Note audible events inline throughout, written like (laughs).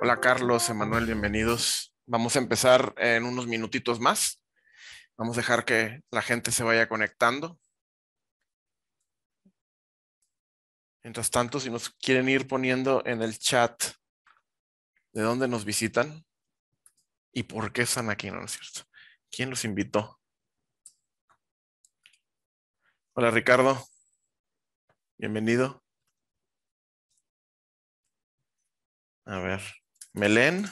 Hola Carlos, Emanuel, bienvenidos. Vamos a empezar en unos minutitos más. Vamos a dejar que la gente se vaya conectando. Mientras tanto, si nos quieren ir poniendo en el chat de dónde nos visitan y por qué están aquí, ¿no es cierto? ¿Quién los invitó? Hola Ricardo, bienvenido. A ver, Melén.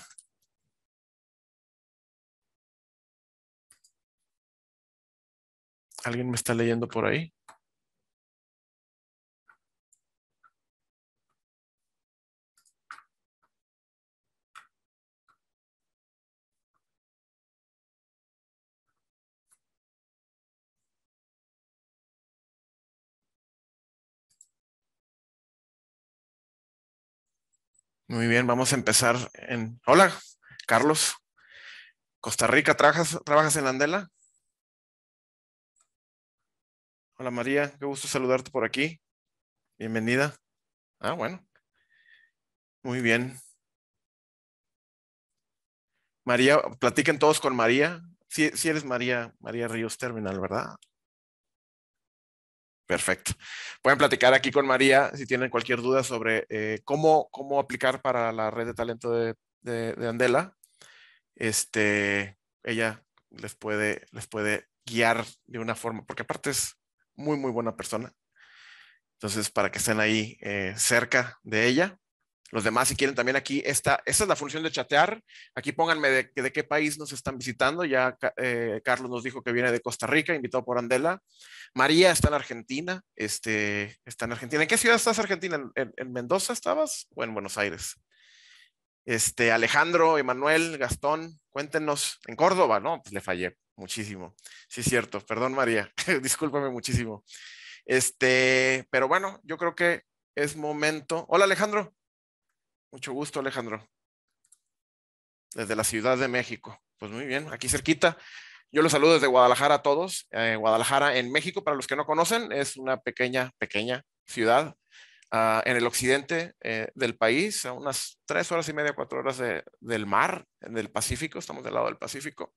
¿Alguien me está leyendo por ahí? Muy bien, vamos a empezar en... Hola, Carlos. Costa Rica, ¿trabajas, trabajas en Andela? Hola María, qué gusto saludarte por aquí. Bienvenida. Ah, bueno. Muy bien. María, platiquen todos con María. Si, sí, eres María, María Ríos Terminal, ¿verdad? Perfecto. Pueden platicar aquí con María si tienen cualquier duda sobre eh, cómo, cómo aplicar para la red de talento de, Andela. Este, ella les puede, les puede guiar de una forma, porque aparte es muy, muy buena persona. Entonces, para que estén ahí eh, cerca de ella. Los demás, si quieren también aquí, esta, esta es la función de chatear. Aquí pónganme de, qué país nos están visitando. Ya eh, Carlos nos dijo que viene de Costa Rica, invitado por Andela. María está en Argentina. Este, está en Argentina. ¿En qué ciudad estás, Argentina? ¿En, Mendoza estabas o en Buenos Aires? Este, Alejandro, Emanuel, Gastón, cuéntenos. En Córdoba, ¿no? Pues le fallé muchísimo. Sí, es cierto. Perdón, María. (laughs) Discúlpame muchísimo. Este, pero bueno, yo creo que es momento. Hola, Alejandro. Mucho gusto, Alejandro. Desde la Ciudad de México. Pues muy bien, aquí cerquita. Yo los saludo desde Guadalajara a todos. Eh, Guadalajara en México, para los que no conocen, es una pequeña, pequeña ciudad ah, en el occidente eh, del país, a unas tres horas y media, cuatro horas del mar, del Pacífico. Estamos del lado del Pacífico.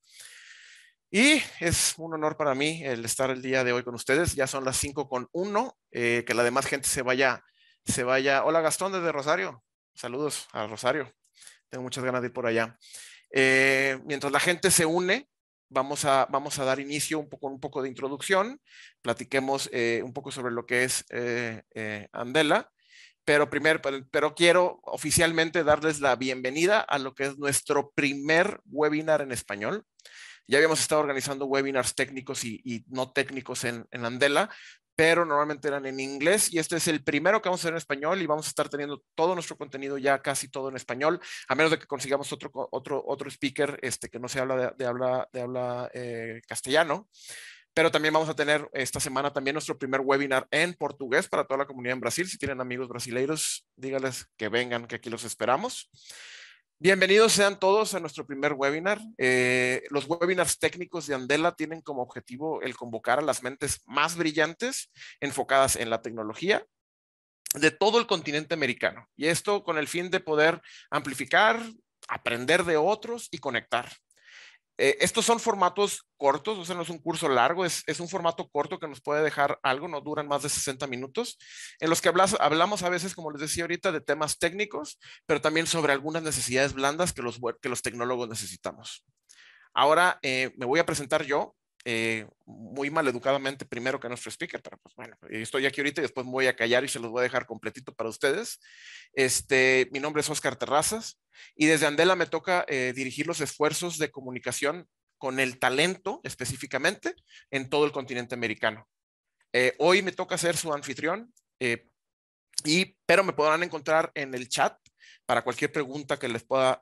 Y es un honor para mí el estar el día de hoy con ustedes. Ya son las cinco con uno eh, que la demás gente se vaya, se vaya. Hola Gastón desde Rosario. Saludos a Rosario. Tengo muchas ganas de ir por allá. Eh, mientras la gente se une, vamos a, vamos a dar inicio un poco, un poco de introducción. Platiquemos eh, un poco sobre lo que es eh, Andela. Pero, primero pero quiero oficialmente darles la bienvenida a lo que es nuestro primer webinar en español. Ya habíamos estado organizando webinars técnicos y, no técnicos en, en, Andela, pero normalmente eran en inglés y este es el primero que vamos a hacer en español y vamos a estar teniendo todo nuestro contenido ya casi todo en español, a menos de que consigamos otro, otro, otro speaker este, que no se habla de, habla, de habla eh, castellano. Pero también vamos a tener esta semana también nuestro primer webinar en portugués para toda la comunidad en Brasil. Si tienen amigos brasileiros, dígales que vengan, que aquí los esperamos. Bienvenidos sean todos a nuestro primer webinar. Eh, los webinars técnicos de Andela tienen como objetivo el convocar a las mentes más brillantes enfocadas en la tecnología de todo el continente americano. Y esto con el fin de poder amplificar, aprender de otros y conectar. Eh, estos son formatos cortos, o sea, no es un curso largo, es, un formato corto que nos puede dejar algo, no duran más de 60 minutos, en los que hablamos a veces, como les decía ahorita, de temas técnicos, pero también sobre algunas necesidades blandas que los, tecnólogos necesitamos. Ahora eh, me voy a presentar yo, eh, muy maleducadamente primero que nuestro speaker, pero pues bueno, estoy aquí ahorita y después me voy a callar y se los voy a dejar completito para ustedes. Este, mi nombre es Oscar Terrazas, y desde Andela me toca eh, dirigir los esfuerzos de comunicación con el talento específicamente en todo el continente americano. Eh, hoy me toca ser su anfitrión, eh, y, pero me podrán encontrar en el chat para cualquier pregunta que les pueda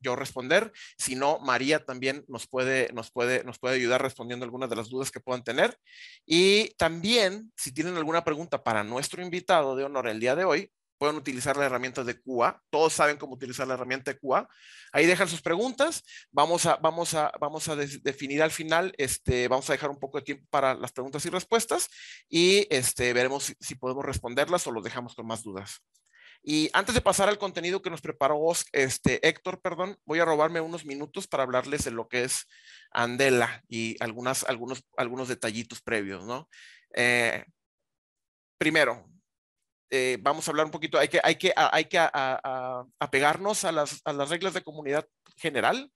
yo responder. Si no, María también nos puede, nos puede ayudar respondiendo algunas de las dudas que puedan tener. Y también, si tienen alguna pregunta para nuestro invitado de honor el día de hoy, Pueden utilizar la herramienta de QA. Todos saben cómo utilizar la herramienta de QA. Ahí dejan sus preguntas. Vamos a, vamos a, vamos a definir al final. Este, vamos a dejar un poco de tiempo para las preguntas y respuestas y este, veremos si, podemos responderlas o los dejamos con más dudas. Y antes de pasar al contenido que nos preparó este, Héctor, perdón, voy a robarme unos minutos para hablarles de lo que es Andela y algunas, algunos, algunos detallitos previos, ¿no? Eh, primero, eh, vamos a hablar un poquito, hay que, hay que, hay que apegarnos a las, reglas de comunidad general,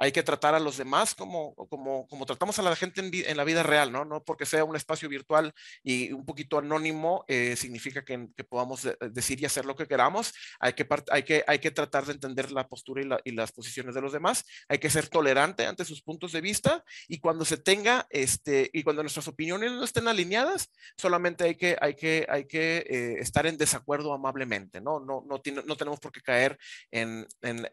hay que tratar a los demás como, como, como tratamos a la gente en, la vida real, ¿no? No porque sea un espacio virtual y un poquito anónimo eh, significa que, podamos decir y hacer lo que queramos. Hay que, hay que, hay que tratar de entender la postura y, las posiciones de los demás. Hay que ser tolerante ante sus puntos de vista y cuando se tenga, este, y cuando nuestras opiniones no estén alineadas, solamente hay que, hay que, hay que eh, estar en desacuerdo amablemente, ¿no? No, no, no, no tenemos por qué caer en, en,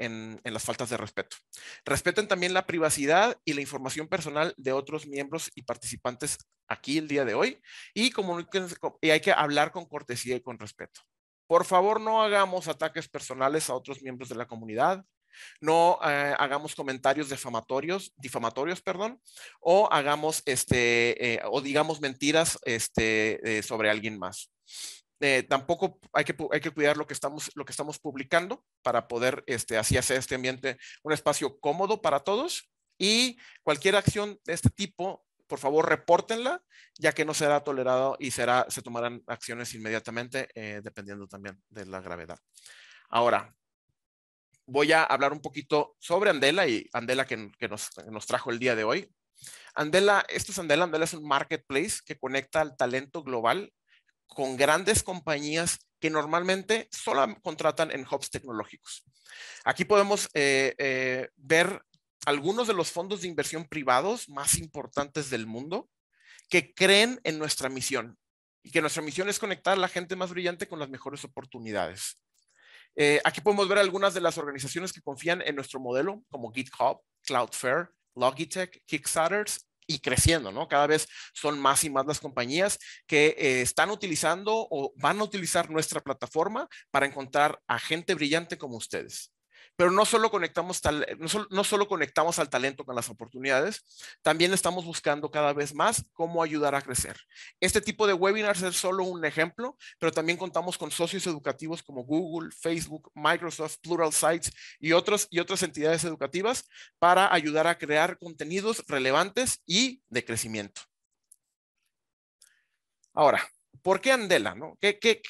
en las faltas de respeto. Respeto también la privacidad y la información personal de otros miembros y participantes aquí el día de hoy y, y hay que hablar con cortesía y con respeto. Por favor, no hagamos ataques personales a otros miembros de la comunidad, no eh, hagamos comentarios difamatorios, difamatorios, perdón, o hagamos este eh, o digamos mentiras este, eh, sobre alguien más. Eh, tampoco hay que, hay que cuidar lo que estamos, lo que estamos publicando para poder este, así hacer este ambiente un espacio cómodo para todos y cualquier acción de este tipo, por favor, repórtenla, ya que no será tolerado y será, se tomarán acciones inmediatamente, eh, dependiendo también de la gravedad. Ahora, voy a hablar un poquito sobre Andela y Andela que, nos, nos trajo el día de hoy. Andela, esto es Andela, Andela es un marketplace que conecta al talento global con grandes compañías que normalmente solo contratan en hubs tecnológicos. Aquí podemos eh, eh, ver algunos de los fondos de inversión privados más importantes del mundo que creen en nuestra misión y que nuestra misión es conectar a la gente más brillante con las mejores oportunidades. Eh, aquí podemos ver algunas de las organizaciones que confían en nuestro modelo, como GitHub, Cloudflare, Logitech, Kickstarters y creciendo, ¿no? Cada vez son más y más las compañías que eh, están utilizando o van a utilizar nuestra plataforma para encontrar a gente brillante como ustedes. Pero no solo, conectamos eh, no, conectamos al talento con las oportunidades, también estamos buscando cada vez más cómo ayudar a crecer. Este tipo de webinars es solo un ejemplo, pero también contamos con socios educativos como Google, Facebook, Microsoft, Plural Sites y, otros, y otras entidades educativas para ayudar a crear contenidos relevantes y de crecimiento. Ahora, ¿por qué Andela? No? ¿Qué,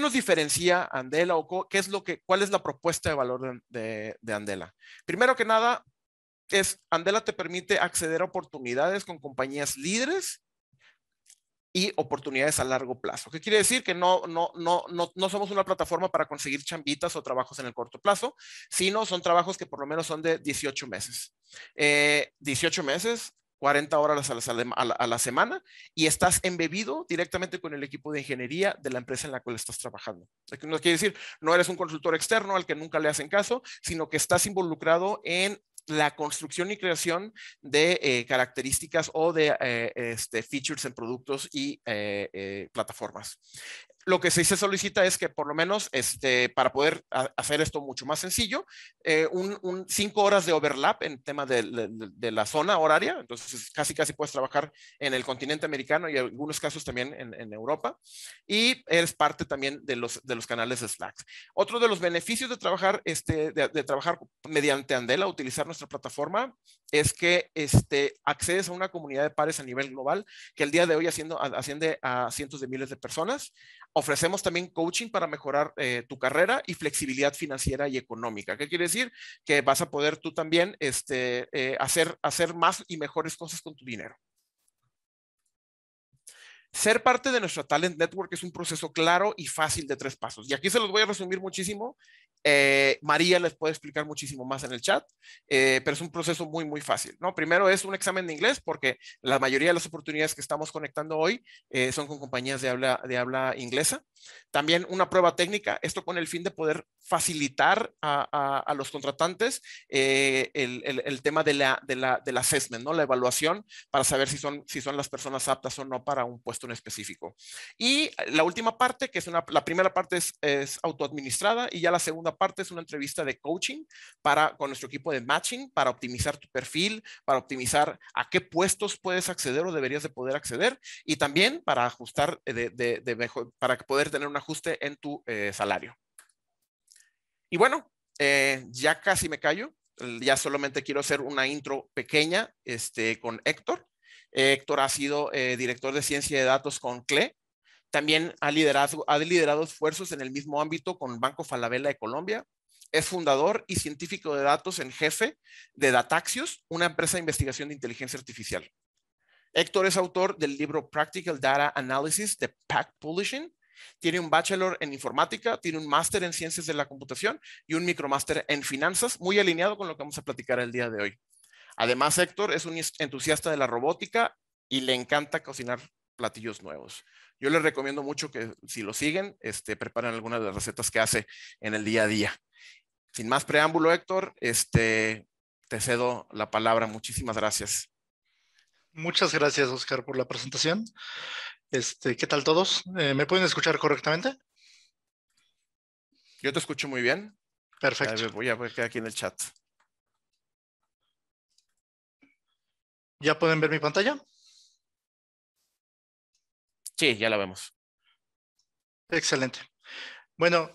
nos diferencia Andela o qué es lo que, cuál es la propuesta de valor de, Andela? Primero que nada, es, Andela te permite acceder a oportunidades con compañías líderes y oportunidades a largo plazo. ¿Qué quiere decir? Que no, no, no, no, no somos una plataforma para conseguir chambitas o trabajos en el corto plazo, sino son trabajos que por lo menos son de 18 meses. 18 eh, meses 40 horas a la, semana y estás embebido directamente con el equipo de ingeniería de la empresa en la cual estás trabajando. No quiere decir, no eres un consultor externo al que nunca le hacen caso, sino que estás involucrado en la construcción y creación de eh, características o de eh, este, features en productos y eh, plataformas lo que sí se solicita es que por lo menos este, para poder hacer esto mucho más sencillo, eh, un, cinco horas de overlap en tema de, la zona horaria, entonces casi casi puedes trabajar en el continente americano y en algunos casos también en, Europa, y eres parte también de los, de los canales de Slack. Otro de los beneficios de trabajar, este, de, trabajar mediante Andela, utilizar nuestra plataforma, es que este, accedes a una comunidad de pares a nivel global que el día de hoy haciendo, asciende a cientos de miles de personas Ofrecemos también coaching para mejorar eh, tu carrera y flexibilidad financiera y económica. ¿Qué quiere decir? Que vas a poder tú también este, eh, hacer, hacer más y mejores cosas con tu dinero. Ser parte de nuestra Talent Network es un proceso claro y fácil de tres pasos. Y aquí se los voy a resumir muchísimo. Eh, María les puede explicar muchísimo más en el chat, eh, pero es un proceso muy, muy fácil. ¿no? Primero es un examen de inglés porque la mayoría de las oportunidades que estamos conectando hoy eh, son con compañías de habla, de habla inglesa. También una prueba técnica, esto con el fin de poder facilitar a, los contratantes el, tema de la, de la, del assessment, la evaluación para saber si son, si son las personas aptas o no para un puesto en específico. Y eh, la última parte, que es una, la primera parte es, autoadministrada y ya la segunda parte es una entrevista de coaching para, con nuestro equipo de matching para optimizar tu perfil, para optimizar a qué puestos puedes acceder o deberías de poder acceder y también para ajustar, de, para poder tener un ajuste en tu eh, salario. Y bueno, eh, ya casi me callo. Ya solamente quiero hacer una intro pequeña este, con Héctor. Eh, Héctor ha sido eh, director de ciencia de datos con CLE. También ha liderado, ha liderado esfuerzos en el mismo ámbito con Banco Falabella de Colombia. Es fundador y científico de datos en jefe de Dataxios, una empresa de investigación de inteligencia artificial. Héctor es autor del libro Practical Data Analysis de Pack Publishing. Tiene un bachelor en informática, tiene un máster en ciencias de la computación y un micromáster en finanzas, muy alineado con lo que vamos a platicar el día de hoy. Además, Héctor es un entusiasta de la robótica y le encanta cocinar platillos nuevos. Yo les recomiendo mucho que si lo siguen, este, preparen algunas de las recetas que hace en el día a día. Sin más preámbulo, Héctor, este, te cedo la palabra. Muchísimas gracias. Muchas gracias, Oscar, por la presentación. Este, ¿Qué tal todos? Eh, ¿Me pueden escuchar correctamente? Yo te escucho muy bien. Perfecto. Voy a quedar aquí en el chat. ¿Ya pueden ver mi pantalla? Sí, ya la vemos. Excelente. Bueno,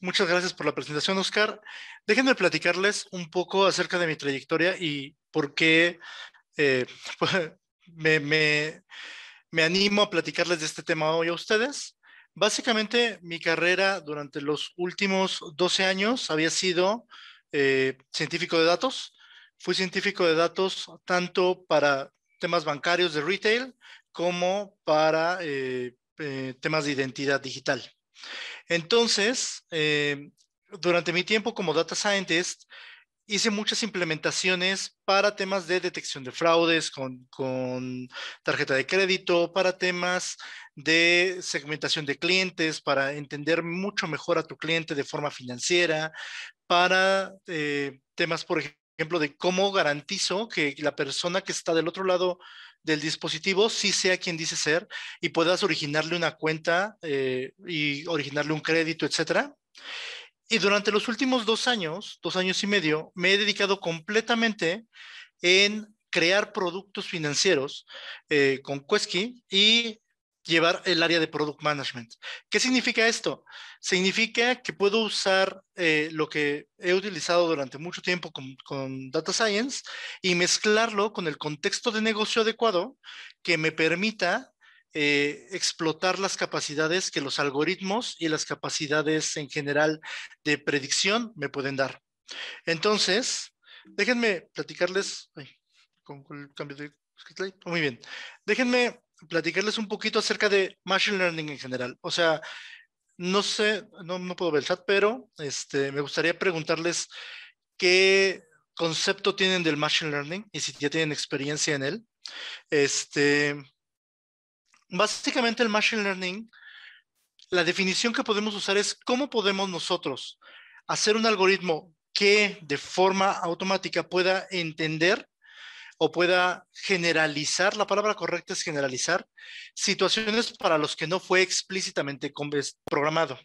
muchas gracias por la presentación, Oscar. Déjenme platicarles un poco acerca de mi trayectoria y por qué eh, (laughs) me, animo a platicarles de este tema hoy a ustedes. Básicamente, mi carrera durante los últimos 12 años había sido eh, científico de datos. Fui científico de datos tanto para temas bancarios de retail como para eh, eh, temas de identidad digital. Entonces, eh, durante mi tiempo como data scientist, hice muchas implementaciones para temas de detección de fraudes con, tarjeta de crédito, para temas de segmentación de clientes, para entender mucho mejor a tu cliente de forma financiera, para temas, por ejemplo, ejemplo de cómo garantizo que la persona que está del otro lado del dispositivo sí sea quien dice ser y puedas originarle una cuenta eh, y originarle un crédito, etcétera. Y durante los últimos dos años, dos años y medio, me he dedicado completamente en crear productos financieros eh, con Quesky y llevar el área de product management. ¿Qué significa esto? Significa que puedo usar eh, lo que he utilizado durante mucho tiempo con, Data Science y mezclarlo con el contexto de negocio adecuado que me permita eh, explotar las capacidades que los algoritmos y las capacidades en general de predicción me pueden dar. Entonces, déjenme platicarles. con, el cambio de Muy bien. Déjenme platicarles un poquito acerca de Machine Learning en general. O sea, no sé, no, no puedo ver el chat, pero este, me gustaría preguntarles qué concepto tienen del Machine Learning y si ya tienen experiencia en él. Este, básicamente el Machine Learning, la definición que podemos usar es cómo podemos nosotros hacer un algoritmo que de forma automática pueda entender o pueda generalizar, la palabra correcta es generalizar, situaciones para los que no fue explícitamente programado.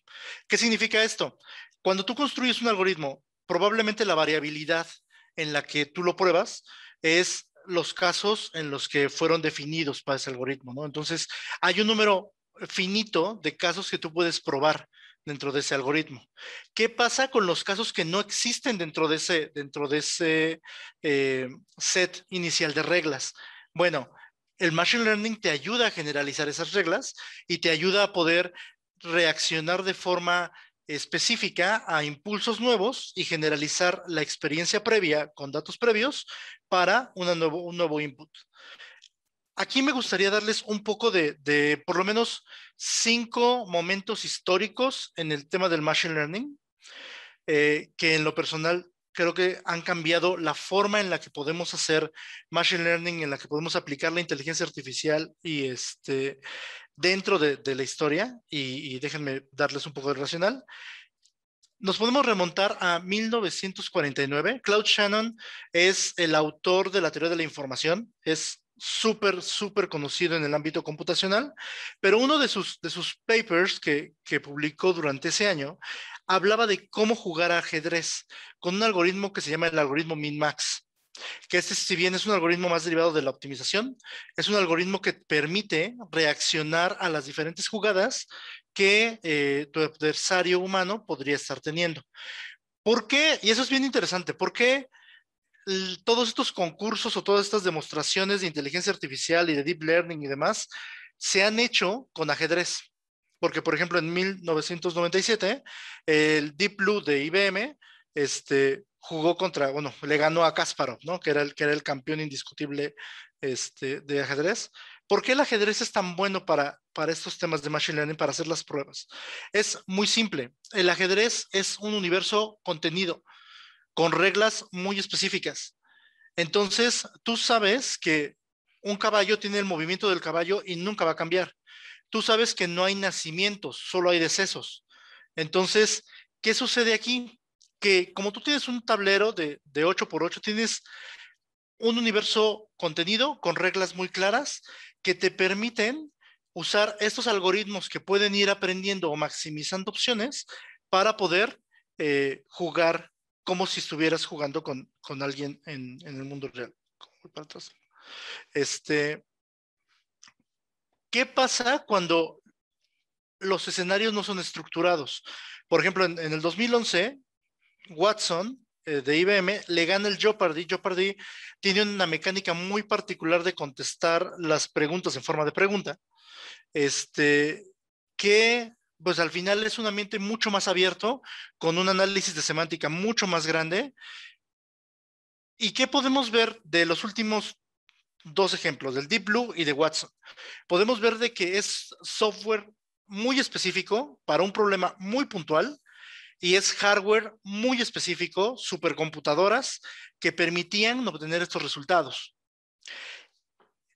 ¿Qué significa esto? Cuando tú construyes un algoritmo, probablemente la variabilidad en la que tú lo pruebas es los casos en los que fueron definidos para ese algoritmo, Entonces, hay un número finito de casos que tú puedes probar dentro de ese algoritmo. ¿Qué pasa con los casos que no existen dentro de ese, dentro de ese eh, set inicial de reglas? Bueno, el Machine Learning te ayuda a generalizar esas reglas y te ayuda a poder reaccionar de forma específica a impulsos nuevos y generalizar la experiencia previa con datos previos para un nuevo input. Aquí me gustaría darles un poco de, por lo menos cinco momentos históricos en el tema del Machine Learning, eh, que en lo personal creo que han cambiado la forma en la que podemos hacer Machine Learning, en la que podemos aplicar la inteligencia artificial y este, dentro de, la historia. Y, déjenme darles un poco de racional. Nos podemos remontar a 1949. Claude Shannon es el autor de la teoría de la información, es súper, súper conocido en el ámbito computacional, pero uno de sus, de sus papers que, publicó durante ese año hablaba de cómo jugar a ajedrez con un algoritmo que se llama el algoritmo min-max que este, si bien es un algoritmo más derivado de la optimización, es un algoritmo que permite reaccionar a las diferentes jugadas que eh, tu adversario humano podría estar teniendo. ¿Por qué? Y eso es bien interesante. ¿Por qué? todos estos concursos o todas estas demostraciones de inteligencia artificial y de deep learning y demás se han hecho con ajedrez. Porque, por ejemplo, en 1997, el Deep Blue de IBM este, jugó contra, bueno, le ganó a Kasparov, ¿no? Que era el, que era el campeón indiscutible este, de ajedrez. ¿Por qué el ajedrez es tan bueno para estos temas de Machine Learning, para hacer las pruebas? Es muy simple. El ajedrez es un universo contenido con reglas muy específicas. Entonces, tú sabes que un caballo tiene el movimiento del caballo y nunca va a cambiar. Tú sabes que no hay nacimientos, solo hay decesos. Entonces, ¿qué sucede aquí? Que como tú tienes un tablero de, 8x8, tienes un universo contenido con reglas muy claras que te permiten usar estos algoritmos que pueden ir aprendiendo o maximizando opciones para poder eh, jugar como si estuvieras jugando con, alguien en, el mundo real. Este, ¿Qué pasa cuando los escenarios no son estructurados? Por ejemplo, en, el 2011, Watson eh, de IBM le gana el Jeopardy. Jeopardy tiene una mecánica muy particular de contestar las preguntas en forma de pregunta. Este, que pues al final es un ambiente mucho más abierto, con un análisis de semántica mucho más grande. ¿Y qué podemos ver de los últimos dos ejemplos, del Deep Blue y de Watson? Podemos ver de que es software muy específico para un problema muy puntual y es hardware muy específico, supercomputadoras, que permitían obtener estos resultados.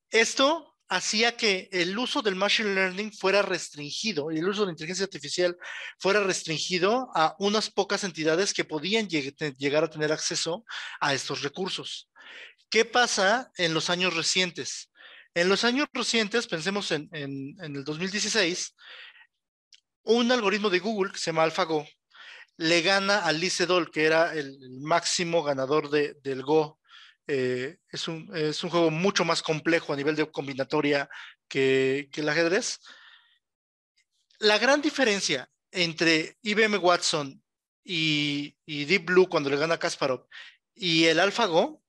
Esto hacía que el uso del machine learning fuera restringido, y el uso de la inteligencia artificial fuera restringido a unas pocas entidades que podían llegar a tener acceso a estos recursos. ¿Qué pasa en los años recientes? En los años recientes, pensemos en, el 2016, un algoritmo de Google que se llama AlphaGo le gana al Sedol, que era el máximo ganador del Go eh, es, un, es, un, juego mucho más complejo a nivel de combinatoria que, el ajedrez. La gran diferencia entre IBM Watson y, Deep Blue cuando le gana Kasparov y el AlphaGo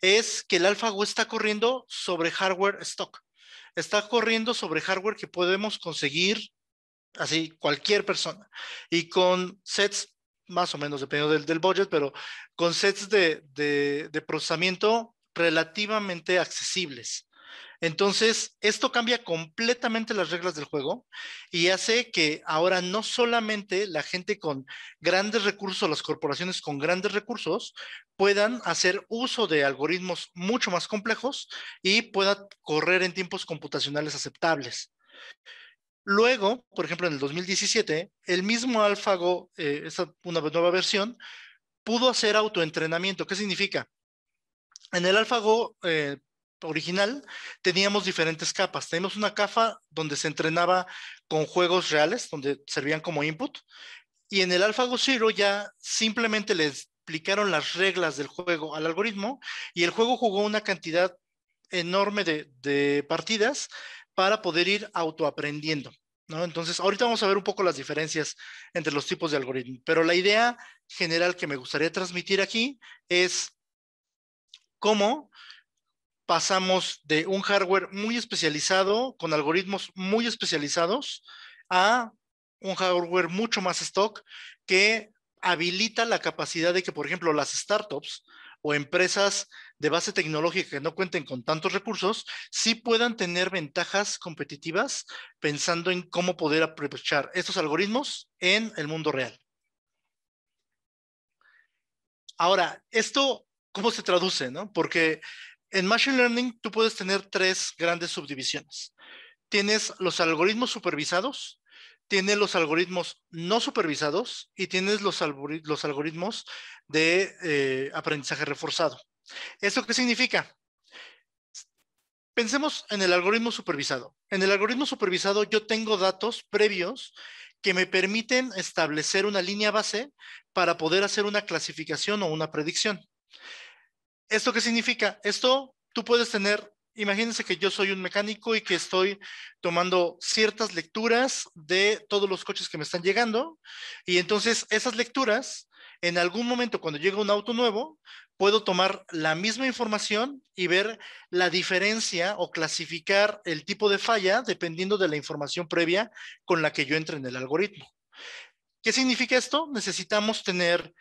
es que el AlphaGo está corriendo sobre hardware stock. Está corriendo sobre hardware que podemos conseguir así cualquier persona. Y con sets más o menos, dependiendo del, del budget, pero con sets de, de, de procesamiento relativamente accesibles. Entonces, esto cambia completamente las reglas del juego y hace que ahora no solamente la gente con grandes recursos, las corporaciones con grandes recursos, puedan hacer uso de algoritmos mucho más complejos y puedan correr en tiempos computacionales aceptables. Luego, por ejemplo, en el 2017, el mismo AlphaGo, eh, esta, una nueva versión, pudo hacer autoentrenamiento. ¿Qué significa? En el AlphaGo eh, original teníamos diferentes capas. Teníamos una capa donde se entrenaba con juegos reales, donde servían como input. Y en el AlphaGo Zero ya simplemente le explicaron las reglas del juego al algoritmo y el juego jugó una cantidad enorme de partidas para poder ir autoaprendiendo. ¿no? Entonces, ahorita vamos a ver un poco las diferencias entre los tipos de algoritmos. pero la idea general que me gustaría transmitir aquí es cómo pasamos de un hardware muy especializado, con algoritmos muy especializados, a un hardware mucho más stock que habilita la capacidad de que, por ejemplo, las startups o empresas de base tecnológica que no cuenten con tantos recursos, sí puedan tener ventajas competitivas pensando en cómo poder aprovechar estos algoritmos en el mundo real. Ahora, esto, ¿cómo se traduce? No? Porque en Machine Learning tú puedes tener tres grandes subdivisiones. Tienes los algoritmos supervisados, tienes los algoritmos no supervisados y tienes los, algoritmos de eh, aprendizaje reforzado. ¿Esto qué significa? Pensemos en el algoritmo supervisado. En el algoritmo supervisado yo tengo datos previos que me permiten establecer una línea base para poder hacer una clasificación o una predicción. ¿Esto qué significa? Esto tú puedes tener imagínense que yo soy un mecánico y que estoy tomando ciertas lecturas de todos los coches que me están llegando y entonces esas lecturas, en algún momento cuando llega un auto nuevo, puedo tomar la misma información y ver la diferencia o clasificar el tipo de falla dependiendo de la información previa con la que yo entre en el algoritmo. ¿Qué significa esto? Necesitamos tener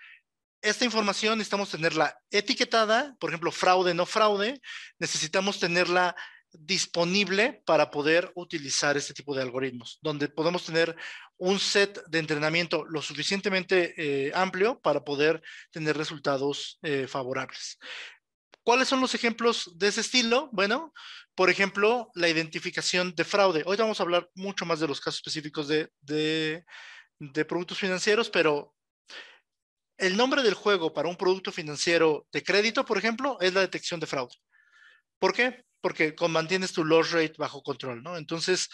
esta información necesitamos tenerla etiquetada, por ejemplo, fraude, no fraude, necesitamos tenerla disponible para poder utilizar este tipo de algoritmos, donde podemos tener un set de entrenamiento lo suficientemente eh, amplio para poder tener resultados eh, favorables. ¿Cuáles son los ejemplos de ese estilo? Bueno, por ejemplo, la identificación de fraude. Hoy vamos a hablar mucho más de los casos específicos de productos financieros, pero el nombre del juego para un producto financiero de crédito, por ejemplo, es la detección de fraude. ¿Por qué? Porque mantienes tu loss rate bajo control, ¿no? Entonces,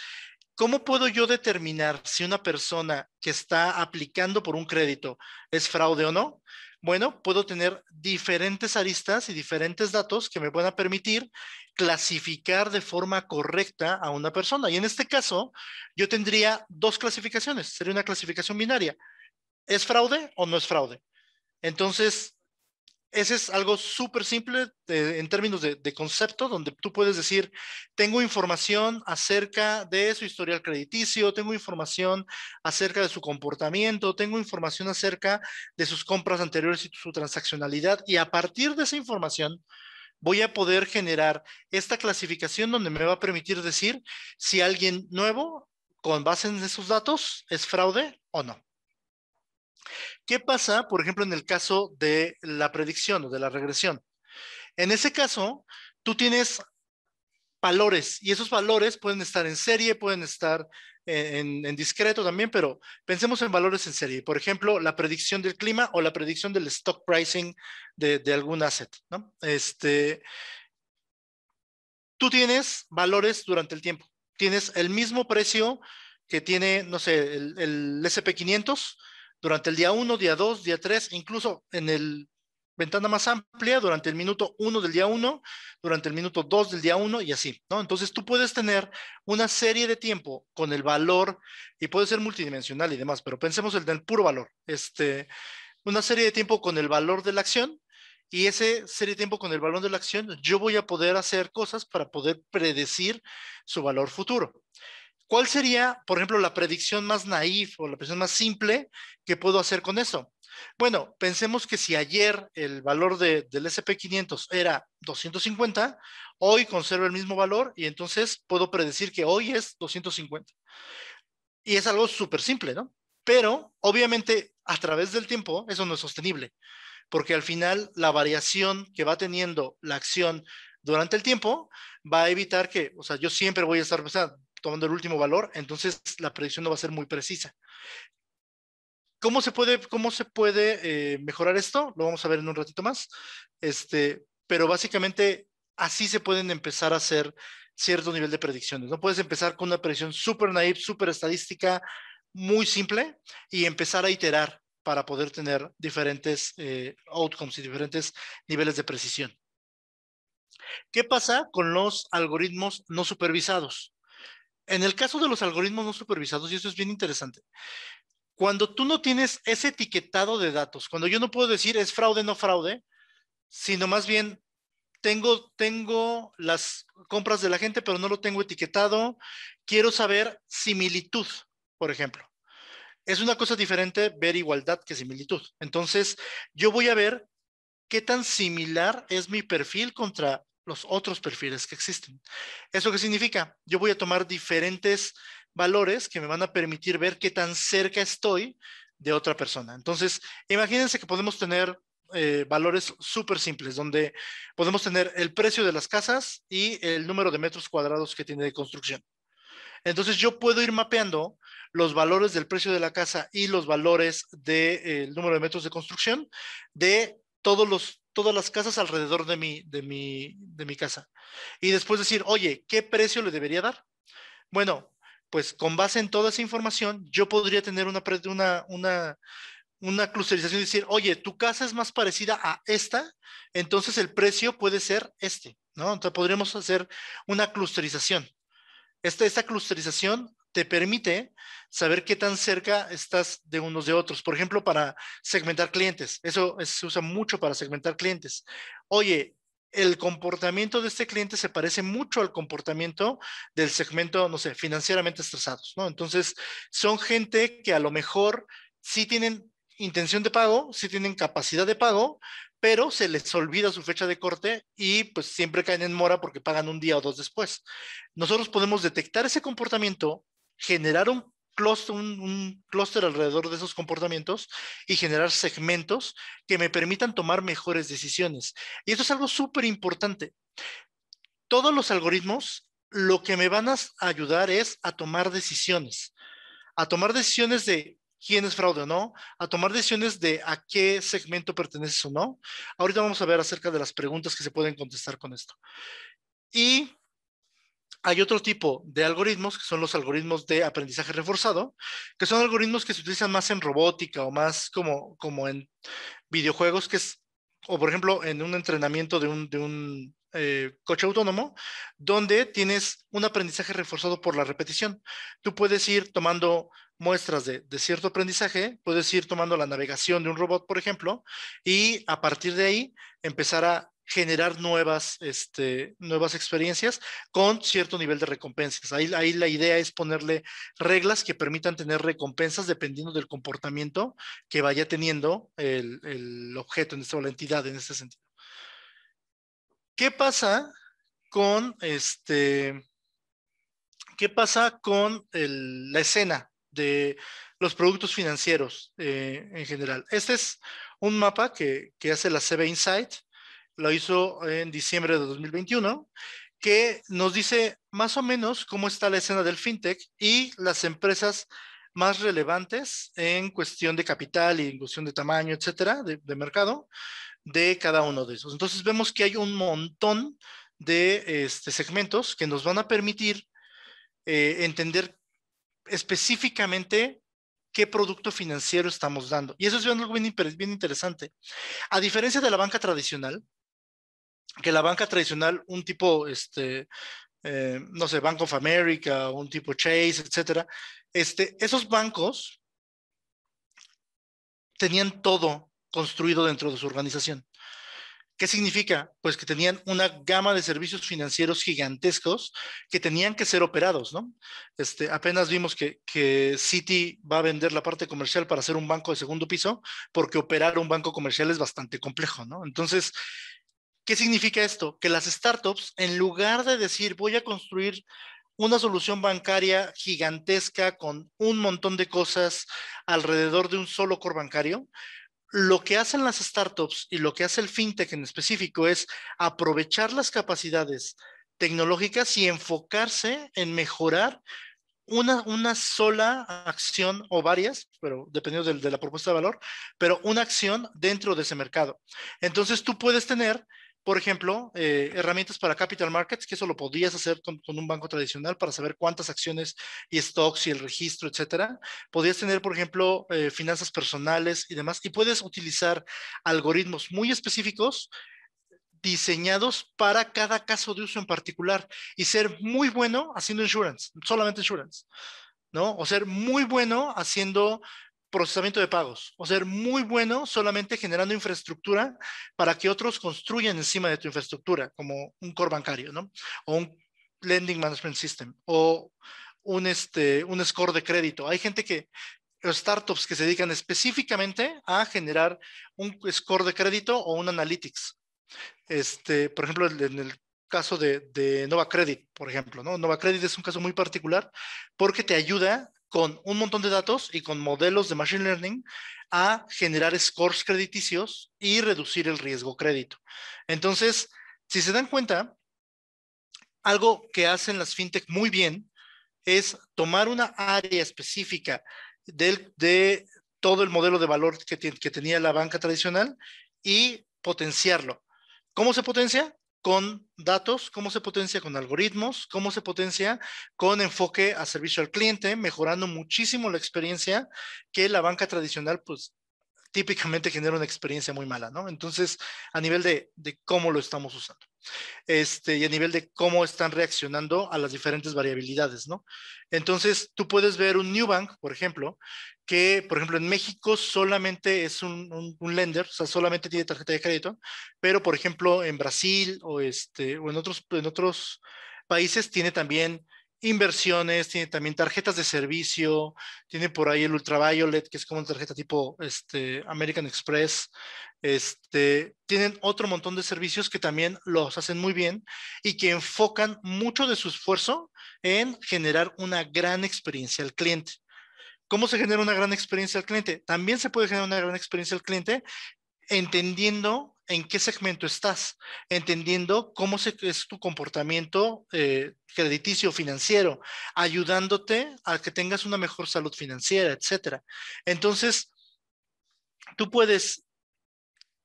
¿cómo puedo yo determinar si una persona que está aplicando por un crédito es fraude o no? Bueno, puedo tener diferentes aristas y diferentes datos que me van a permitir clasificar de forma correcta a una persona. Y en este caso, yo tendría dos clasificaciones. Sería una clasificación binaria. ¿Es fraude o no es fraude? Entonces, ese es algo súper simple en términos de, de, concepto, donde tú puedes decir, tengo información acerca de su historial crediticio, tengo información acerca de su comportamiento, tengo información acerca de sus compras anteriores y su transaccionalidad, y a partir de esa información voy a poder generar esta clasificación donde me va a permitir decir si alguien nuevo, con base en esos datos, es fraude o no. ¿Qué pasa, por ejemplo, en el caso de la predicción o de la regresión? En ese caso, tú tienes valores y esos valores pueden estar en serie, pueden estar en, discreto también, pero pensemos en valores en serie. Por ejemplo, la predicción del clima o la predicción del stock pricing de, algún asset. Este, tú tienes valores durante el tiempo. Tienes el mismo precio que tiene, no sé, el, el SP500 durante el día 1, día 2, día 3, incluso en el ventana más amplia durante el minuto 1 del día 1, durante el minuto 2 del día 1 y así, ¿no? Entonces tú puedes tener una serie de tiempo con el valor y puede ser multidimensional y demás, pero pensemos en el puro valor, este, una serie de tiempo con el valor de la acción y ese serie de tiempo con el valor de la acción yo voy a poder hacer cosas para poder predecir su valor futuro. ¿Cuál sería, por ejemplo, la predicción más naif o la predicción más simple que puedo hacer con eso? Bueno, pensemos que si ayer el valor del SP500 era 250, hoy conserva el mismo valor y entonces puedo predecir que hoy es 250. Y es algo súper simple, ¿no? Pero obviamente a través del tiempo eso no es sostenible, porque al final la variación que va teniendo la acción durante el tiempo va a evitar que, o sea, yo siempre voy a estar, pensando tomando el último valor, entonces la predicción no va a ser muy precisa. ¿Cómo se puede, cómo se puede eh, mejorar esto? Lo vamos a ver en un ratito más. Este, pero básicamente así se pueden empezar a hacer cierto nivel de predicciones. No puedes empezar con una predicción súper naive, súper estadística, muy simple y empezar a iterar para poder tener diferentes eh, outcomes y diferentes niveles de precisión. ¿Qué pasa con los algoritmos no supervisados? en el caso de los algoritmos no supervisados, y eso es bien interesante, cuando tú no tienes ese etiquetado de datos, cuando yo no puedo decir es fraude, no fraude, sino más bien tengo, tengo las compras de la gente, pero no lo tengo etiquetado, quiero saber similitud, por ejemplo. Es una cosa diferente ver igualdad que similitud. Entonces, yo voy a ver qué tan similar es mi perfil contra los otros perfiles que existen. ¿Eso qué significa? Yo voy a tomar diferentes valores que me van a permitir ver qué tan cerca estoy de otra persona. Entonces, imagínense que podemos tener eh, valores súper simples, donde podemos tener el precio de las casas y el número de metros cuadrados que tiene de construcción. Entonces, yo puedo ir mapeando los valores del precio de la casa y los valores del eh, número de metros de construcción de los, todas las casas alrededor de mi, de, mi, de mi casa. Y después decir, oye, ¿qué precio le debería dar? Bueno, pues con base en toda esa información, yo podría tener una, una, clusterización y decir, oye, tu casa es más parecida a esta, entonces el precio puede ser este, ¿no? Entonces podríamos hacer una clusterización. Esta, esta clusterización te permite saber qué tan cerca estás de unos de otros. Por ejemplo, para segmentar clientes. Eso se usa mucho para segmentar clientes. Oye, el comportamiento de este cliente se parece mucho al comportamiento del segmento, no sé, financieramente estresados, ¿no? Entonces, son gente que a lo mejor sí tienen intención de pago, sí tienen capacidad de pago, pero se les olvida su fecha de corte y pues siempre caen en mora porque pagan un día o dos después. Nosotros podemos detectar ese comportamiento generar un clúster cluster alrededor de esos comportamientos y generar segmentos que me permitan tomar mejores decisiones. Y esto es algo súper importante. Todos los algoritmos lo que me van a ayudar es a tomar decisiones, a tomar decisiones de quién es fraude o no, a tomar decisiones de a qué segmento perteneces o no. Ahorita vamos a ver acerca de las preguntas que se pueden contestar con esto. Y hay otro tipo de algoritmos, que son los algoritmos de aprendizaje reforzado, que son algoritmos que se utilizan más en robótica o más como, como en videojuegos, que es, o por ejemplo, en un entrenamiento de un, eh, coche autónomo, donde tienes un aprendizaje reforzado por la repetición. Tú puedes ir tomando muestras de, de, cierto aprendizaje, puedes ir tomando la navegación de un robot, por ejemplo, y a partir de ahí empezar a generar nuevas, este, nuevas experiencias con cierto nivel de recompensas. Ahí, ahí la idea es ponerle reglas que permitan tener recompensas dependiendo del comportamiento que vaya teniendo el, el objeto en o la entidad en este sentido. ¿Qué pasa con este? ¿Qué pasa con la escena de los productos financieros eh, en general? Este es un mapa que, que hace la CB Insight lo hizo en diciembre de 2021, que nos dice más o menos cómo está la escena del fintech y las empresas más relevantes en cuestión de capital y en cuestión de tamaño, etcétera, de, mercado, de cada uno de esos. Entonces vemos que hay un montón de este, segmentos que nos van a permitir eh, entender específicamente qué producto financiero estamos dando. Y eso es algo bien, bien interesante. A diferencia de la banca tradicional, que la banca tradicional, un tipo, este, eh, no sé, Bank of America, un tipo Chase, etcétera, este, esos bancos tenían todo construido dentro de su organización. ¿Qué significa? Pues que tenían una gama de servicios financieros gigantescos que tenían que ser operados, ¿no? Este, apenas vimos que, que Citi va a vender la parte comercial para hacer un banco de segundo piso, porque operar un banco comercial es bastante complejo, ¿no? Entonces, ¿Qué significa esto? Que las startups, en lugar de decir voy a construir una solución bancaria gigantesca con un montón de cosas alrededor de un solo core bancario, lo que hacen las startups y lo que hace el fintech en específico es aprovechar las capacidades tecnológicas y enfocarse en mejorar una, sola acción o varias, pero dependiendo de la propuesta de valor, pero una acción dentro de ese mercado. Entonces tú puedes tener por ejemplo, eh, herramientas para capital markets, que eso lo podías hacer con, un banco tradicional para saber cuántas acciones y stocks y el registro, etcétera. Podías tener, por ejemplo, eh, finanzas personales y demás, y puedes utilizar algoritmos muy específicos diseñados para cada caso de uso en particular y ser muy bueno haciendo insurance, solamente insurance, ¿no? O ser muy bueno haciendo procesamiento de pagos o ser muy bueno solamente generando infraestructura para que otros construyan encima de tu infraestructura, como un core bancario, ¿no? O un lending management system o un, este, un score de crédito. Hay gente que, startups que se dedican específicamente a generar un score de crédito o un analytics. Este, por ejemplo, en el caso de, Nova Credit, por ejemplo, ¿no? Nova Credit es un caso muy particular porque te ayuda con un montón de datos y con modelos de Machine Learning a generar scores crediticios y reducir el riesgo crédito. Entonces, si se dan cuenta, algo que hacen las fintech muy bien es tomar una área específica de todo el modelo de valor que tenía la banca tradicional y potenciarlo. ¿Cómo se potencia? con datos, cómo se potencia con algoritmos, cómo se potencia con enfoque a servicio al cliente, mejorando muchísimo la experiencia que la banca tradicional pues típicamente genera una experiencia muy mala, ¿no? Entonces, a nivel de, cómo lo estamos usando. Este, y a nivel de cómo están reaccionando a las diferentes variabilidades, ¿no? Entonces, tú puedes ver un New Bank, por ejemplo, que, por ejemplo, en México solamente es un, lender, o sea, solamente tiene tarjeta de crédito, pero, por ejemplo, en Brasil o, este, o en, otros, en otros países tiene también inversiones, tiene también tarjetas de servicio, tiene por ahí el Ultraviolet, que es como una tarjeta tipo este, American Express. Este, tienen otro montón de servicios que también los hacen muy bien y que enfocan mucho de su esfuerzo en generar una gran experiencia al cliente. ¿Cómo se genera una gran experiencia al cliente? También se puede generar una gran experiencia al cliente entendiendo en qué segmento estás, entendiendo cómo es tu comportamiento eh, crediticio, financiero, ayudándote a que tengas una mejor salud financiera, etc. Entonces, tú puedes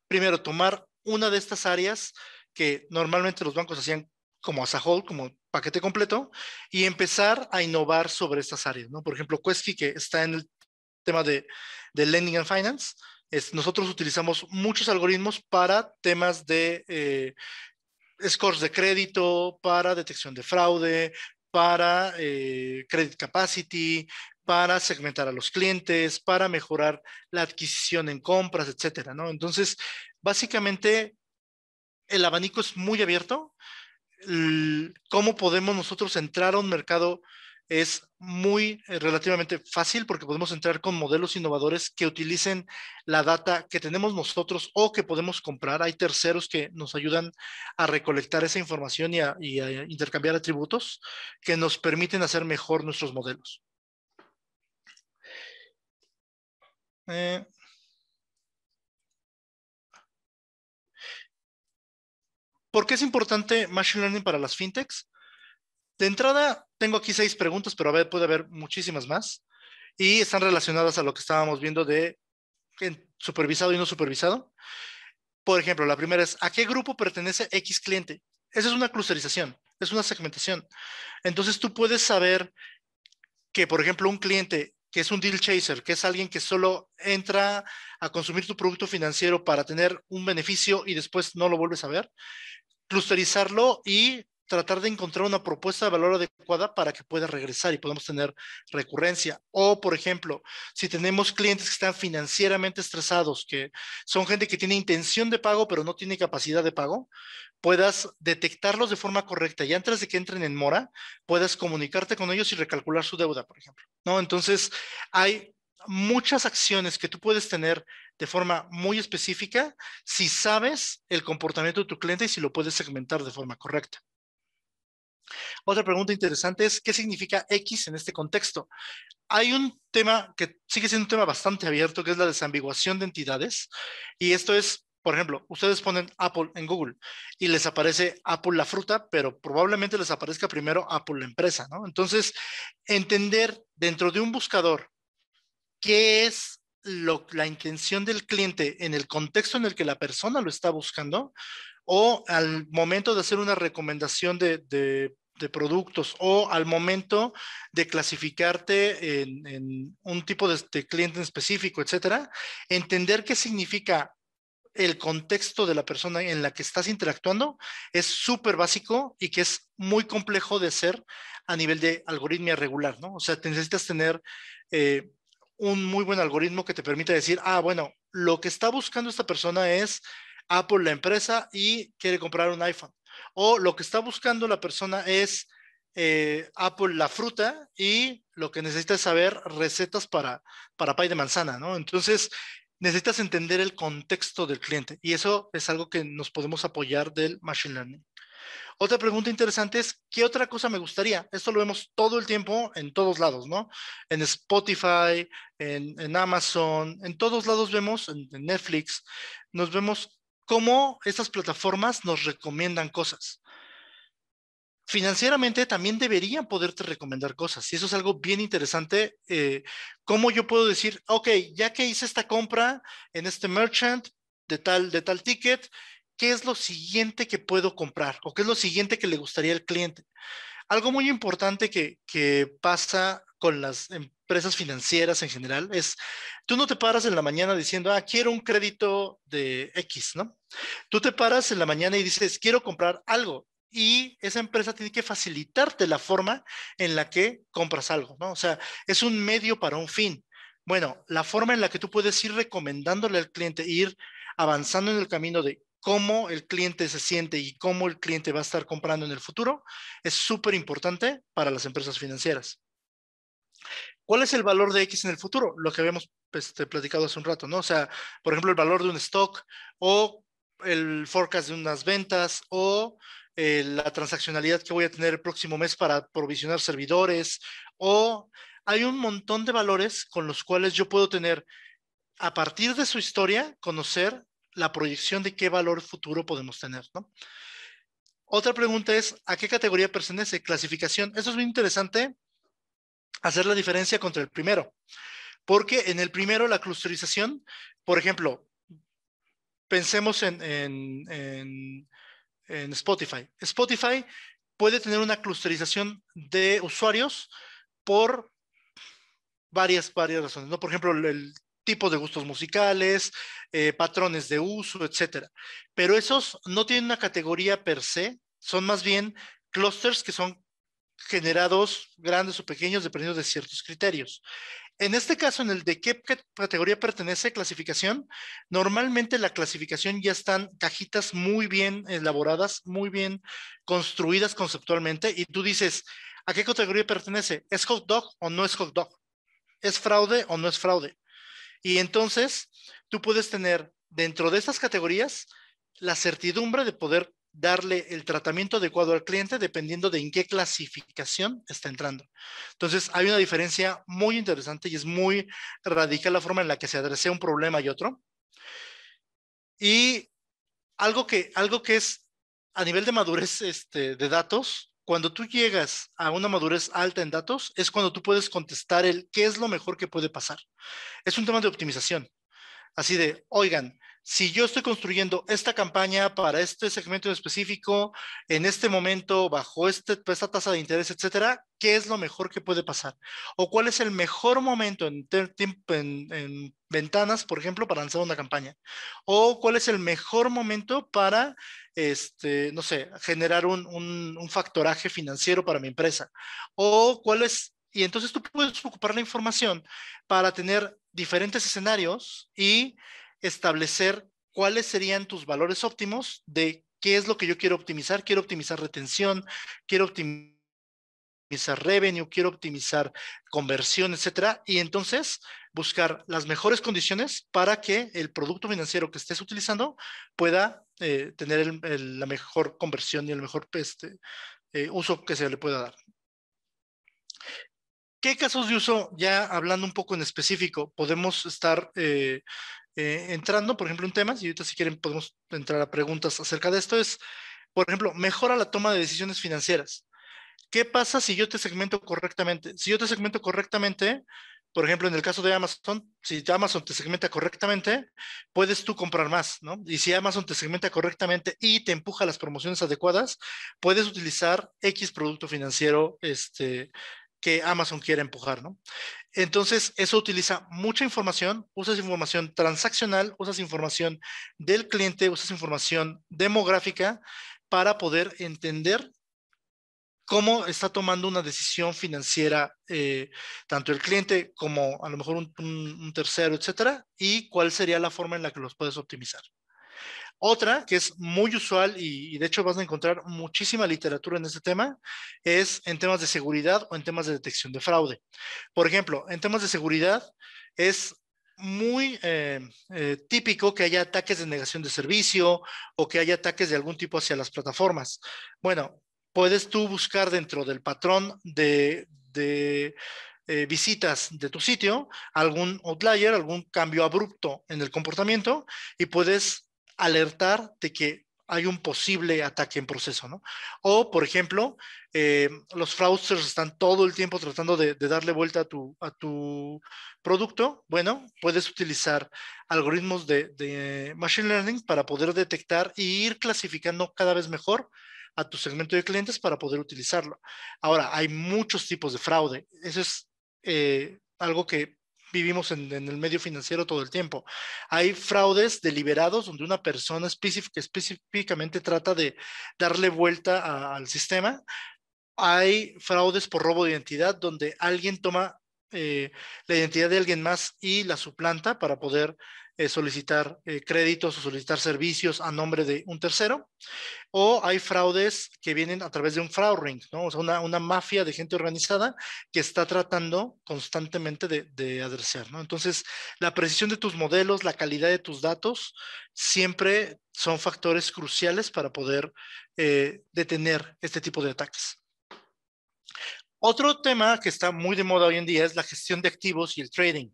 primero tomar una de estas áreas que normalmente los bancos hacían como as a whole, como paquete completo, y empezar a innovar sobre estas áreas, Por ejemplo, Quesky, que está en el tema de, de lending and finance, nosotros utilizamos muchos algoritmos para temas de eh, scores de crédito, para detección de fraude, para eh, credit capacity, para segmentar a los clientes, para mejorar la adquisición en compras, etcétera, Entonces, básicamente, el abanico es muy abierto. ¿Cómo podemos nosotros entrar a un mercado? es muy eh, relativamente fácil porque podemos entrar con modelos innovadores que utilicen la data que tenemos nosotros o que podemos comprar. Hay terceros que nos ayudan a recolectar esa información y a, intercambiar atributos que nos permiten hacer mejor nuestros modelos. Eh, ¿Por qué es importante Machine Learning para las fintechs? De entrada, tengo aquí seis preguntas, pero a ver, puede haber muchísimas más. Y están relacionadas a lo que estábamos viendo de supervisado y no supervisado. Por ejemplo, la primera es, ¿a qué grupo pertenece X cliente? Esa es una clusterización, es una segmentación. Entonces tú puedes saber que, por ejemplo, un cliente que es un deal chaser, que es alguien que solo entra a consumir tu producto financiero para tener un beneficio y después no lo vuelves a ver, clusterizarlo y tratar de encontrar una propuesta de valor adecuada para que pueda regresar y podamos tener recurrencia. O, por ejemplo, si tenemos clientes que están financieramente estresados, que son gente que tiene intención de pago, pero no tiene capacidad de pago, puedas detectarlos de forma correcta y antes de que entren en mora, puedas comunicarte con ellos y recalcular su deuda, por ejemplo. ¿no? Entonces, hay muchas acciones que tú puedes tener de forma muy específica si sabes el comportamiento de tu cliente y si lo puedes segmentar de forma correcta. Otra pregunta interesante es, ¿qué significa X en este contexto? Hay un tema que sigue siendo un tema bastante abierto, que es la desambiguación de entidades. Y esto es, por ejemplo, ustedes ponen Apple en Google y les aparece Apple la fruta, pero probablemente les aparezca primero Apple la empresa, ¿no? Entonces, entender dentro de un buscador qué es la intención del cliente en el contexto en el que la persona lo está buscando, o al momento de hacer una recomendación de, productos o al momento de clasificarte en, un tipo de, cliente específico, etcétera, entender qué significa el contexto de la persona en la que estás interactuando es súper básico y que es muy complejo de hacer a nivel de algoritmia regular, ¿no? O sea, te necesitas tener eh, un muy buen algoritmo que te permita decir, ah, bueno, lo que está buscando esta persona es Apple, la empresa, y quiere comprar un iPhone. O lo que está buscando la persona es eh, Apple, la fruta, y lo que necesita es saber recetas para, para pay de manzana, ¿no? Entonces, necesitas entender el contexto del cliente y eso es algo que nos podemos apoyar del Machine Learning. Otra pregunta interesante es, ¿qué otra cosa me gustaría? Esto lo vemos todo el tiempo en todos lados, ¿no? En Spotify, en, Amazon, en todos lados vemos, en Netflix, nos vemos cómo estas plataformas nos recomiendan cosas. Financieramente también deberían poderte recomendar cosas y eso es algo bien interesante. Eh, ¿Cómo yo puedo decir, ok, ya que hice esta compra en este merchant de tal, de tal ticket, ¿qué es lo siguiente que puedo comprar o qué es lo siguiente que le gustaría al cliente? Algo muy importante que, que pasa con las, em, empresas financieras en general, es tú no te paras en la mañana diciendo, ah, quiero un crédito de X, ¿no? Tú te paras en la mañana y dices, quiero comprar algo. Y esa empresa tiene que facilitarte la forma en la que compras algo, ¿no? O sea, es un medio para un fin. Bueno, la forma en la que tú puedes ir recomendándole al cliente, ir avanzando en el camino de cómo el cliente se siente y cómo el cliente va a estar comprando en el futuro, es súper importante para las empresas financieras. ¿Cuál es el valor de X en el futuro? Lo que habíamos este, platicado hace un rato, ¿no? O sea, por ejemplo, el valor de un stock o el forecast de unas ventas o eh, la transaccionalidad que voy a tener el próximo mes para provisionar servidores o hay un montón de valores con los cuales yo puedo tener, a partir de su historia, conocer la proyección de qué valor futuro podemos tener, ¿no? Otra pregunta es, ¿a qué categoría pertenece? Clasificación. Eso es muy interesante hacer la diferencia contra el primero. Porque en el primero la clusterización, por ejemplo, pensemos en, en, en, Spotify. Spotify puede tener una clusterización de usuarios por varias, varias razones, ¿no? Por ejemplo, el tipo de gustos musicales, eh, patrones de uso, etcétera. Pero esos no tienen una categoría per se, son más bien clusters que son generados grandes o pequeños dependiendo de ciertos criterios. En este caso, en el de qué categoría pertenece clasificación, normalmente la clasificación ya están cajitas muy bien elaboradas, muy bien construidas conceptualmente, y tú dices, ¿a qué categoría pertenece? ¿Es hot dog o no es hot dog? ¿Es fraude o no es fraude? Y entonces tú puedes tener dentro de estas categorías la certidumbre de poder darle el tratamiento adecuado al cliente dependiendo de en qué clasificación está entrando. Entonces, hay una diferencia muy interesante y es muy radical la forma en la que se adrese un problema y otro. Y algo que, algo que es a nivel de madurez este, de datos, cuando tú llegas a una madurez alta en datos, es cuando tú puedes contestar el qué es lo mejor que puede pasar. Es un tema de optimización. Así de, oigan, si yo estoy construyendo esta campaña para este segmento específico, en este momento, bajo este, pues, esta tasa de interés, etcétera, ¿qué es lo mejor que puede pasar? ¿O cuál es el mejor momento en, en, en ventanas, por ejemplo, para lanzar una campaña? ¿O cuál es el mejor momento para, este, no sé, generar un factoraje financiero para mi empresa? ¿O cuál es y entonces tú puedes ocupar la información para tener diferentes escenarios y establecer cuáles serían tus valores óptimos de qué es lo que yo quiero optimizar. Quiero optimizar retención, quiero optimizar revenue, quiero optimizar conversión, etcétera. Y entonces buscar las mejores condiciones para que el producto financiero que estés utilizando pueda eh, tener la mejor conversión y el mejor este, eh, uso que se le pueda dar. ¿Qué casos de uso, ya hablando un poco en específico, podemos estar eh, eh, entrando, por ejemplo, un tema, y ahorita si quieren podemos entrar a preguntas acerca de esto, es, por ejemplo, mejora la toma de decisiones financieras. ¿Qué pasa si yo te segmento correctamente? Si yo te segmento correctamente, por ejemplo, en el caso de Amazon, si Amazon te segmenta correctamente, puedes tú comprar más, ¿no? Y si Amazon te segmenta correctamente y te empuja las promociones adecuadas, puedes utilizar X producto financiero este, que Amazon quiere empujar, ¿no? Entonces, eso utiliza mucha información, usas información transaccional, usas información del cliente, usas información demográfica para poder entender cómo está tomando una decisión financiera eh, tanto el cliente como a lo mejor un tercero, etcétera, y cuál sería la forma en la que los puedes optimizar. Otra que es muy usual y, de hecho vas a encontrar muchísima literatura en este tema es en temas de seguridad o en temas de detección de fraude. Por ejemplo, en temas de seguridad es muy eh, eh, típico que haya ataques de negación de servicio o que haya ataques de algún tipo hacia las plataformas. Bueno, puedes tú buscar dentro del patrón de, eh, visitas de tu sitio algún outlier, algún cambio abrupto en el comportamiento y puedes alertar de que hay un posible ataque en proceso, ¿no? O, por ejemplo, eh, los fraudsters están todo el tiempo tratando de, darle vuelta a tu, producto. Bueno, puedes utilizar algoritmos de, Machine Learning para poder detectar e ir clasificando cada vez mejor a tu segmento de clientes para poder utilizarlo. Ahora, hay muchos tipos de fraude. Eso es eh, algo que vivimos en, el medio financiero todo el tiempo. Hay fraudes deliberados donde una persona específica, específicamente trata de darle vuelta al sistema. Hay fraudes por robo de identidad donde alguien toma eh, la identidad de alguien más y la suplanta para poder eh, solicitar eh, créditos o solicitar servicios a nombre de un tercero. O hay fraudes que vienen a través de un fraud ring, ¿no? O sea, una, una mafia de gente organizada que está tratando constantemente de, de adresar, ¿no? Entonces, la precisión de tus modelos, la calidad de tus datos, siempre son factores cruciales para poder detener este tipo de ataques. Otro tema que está muy de moda hoy en día es la gestión de activos y el trading.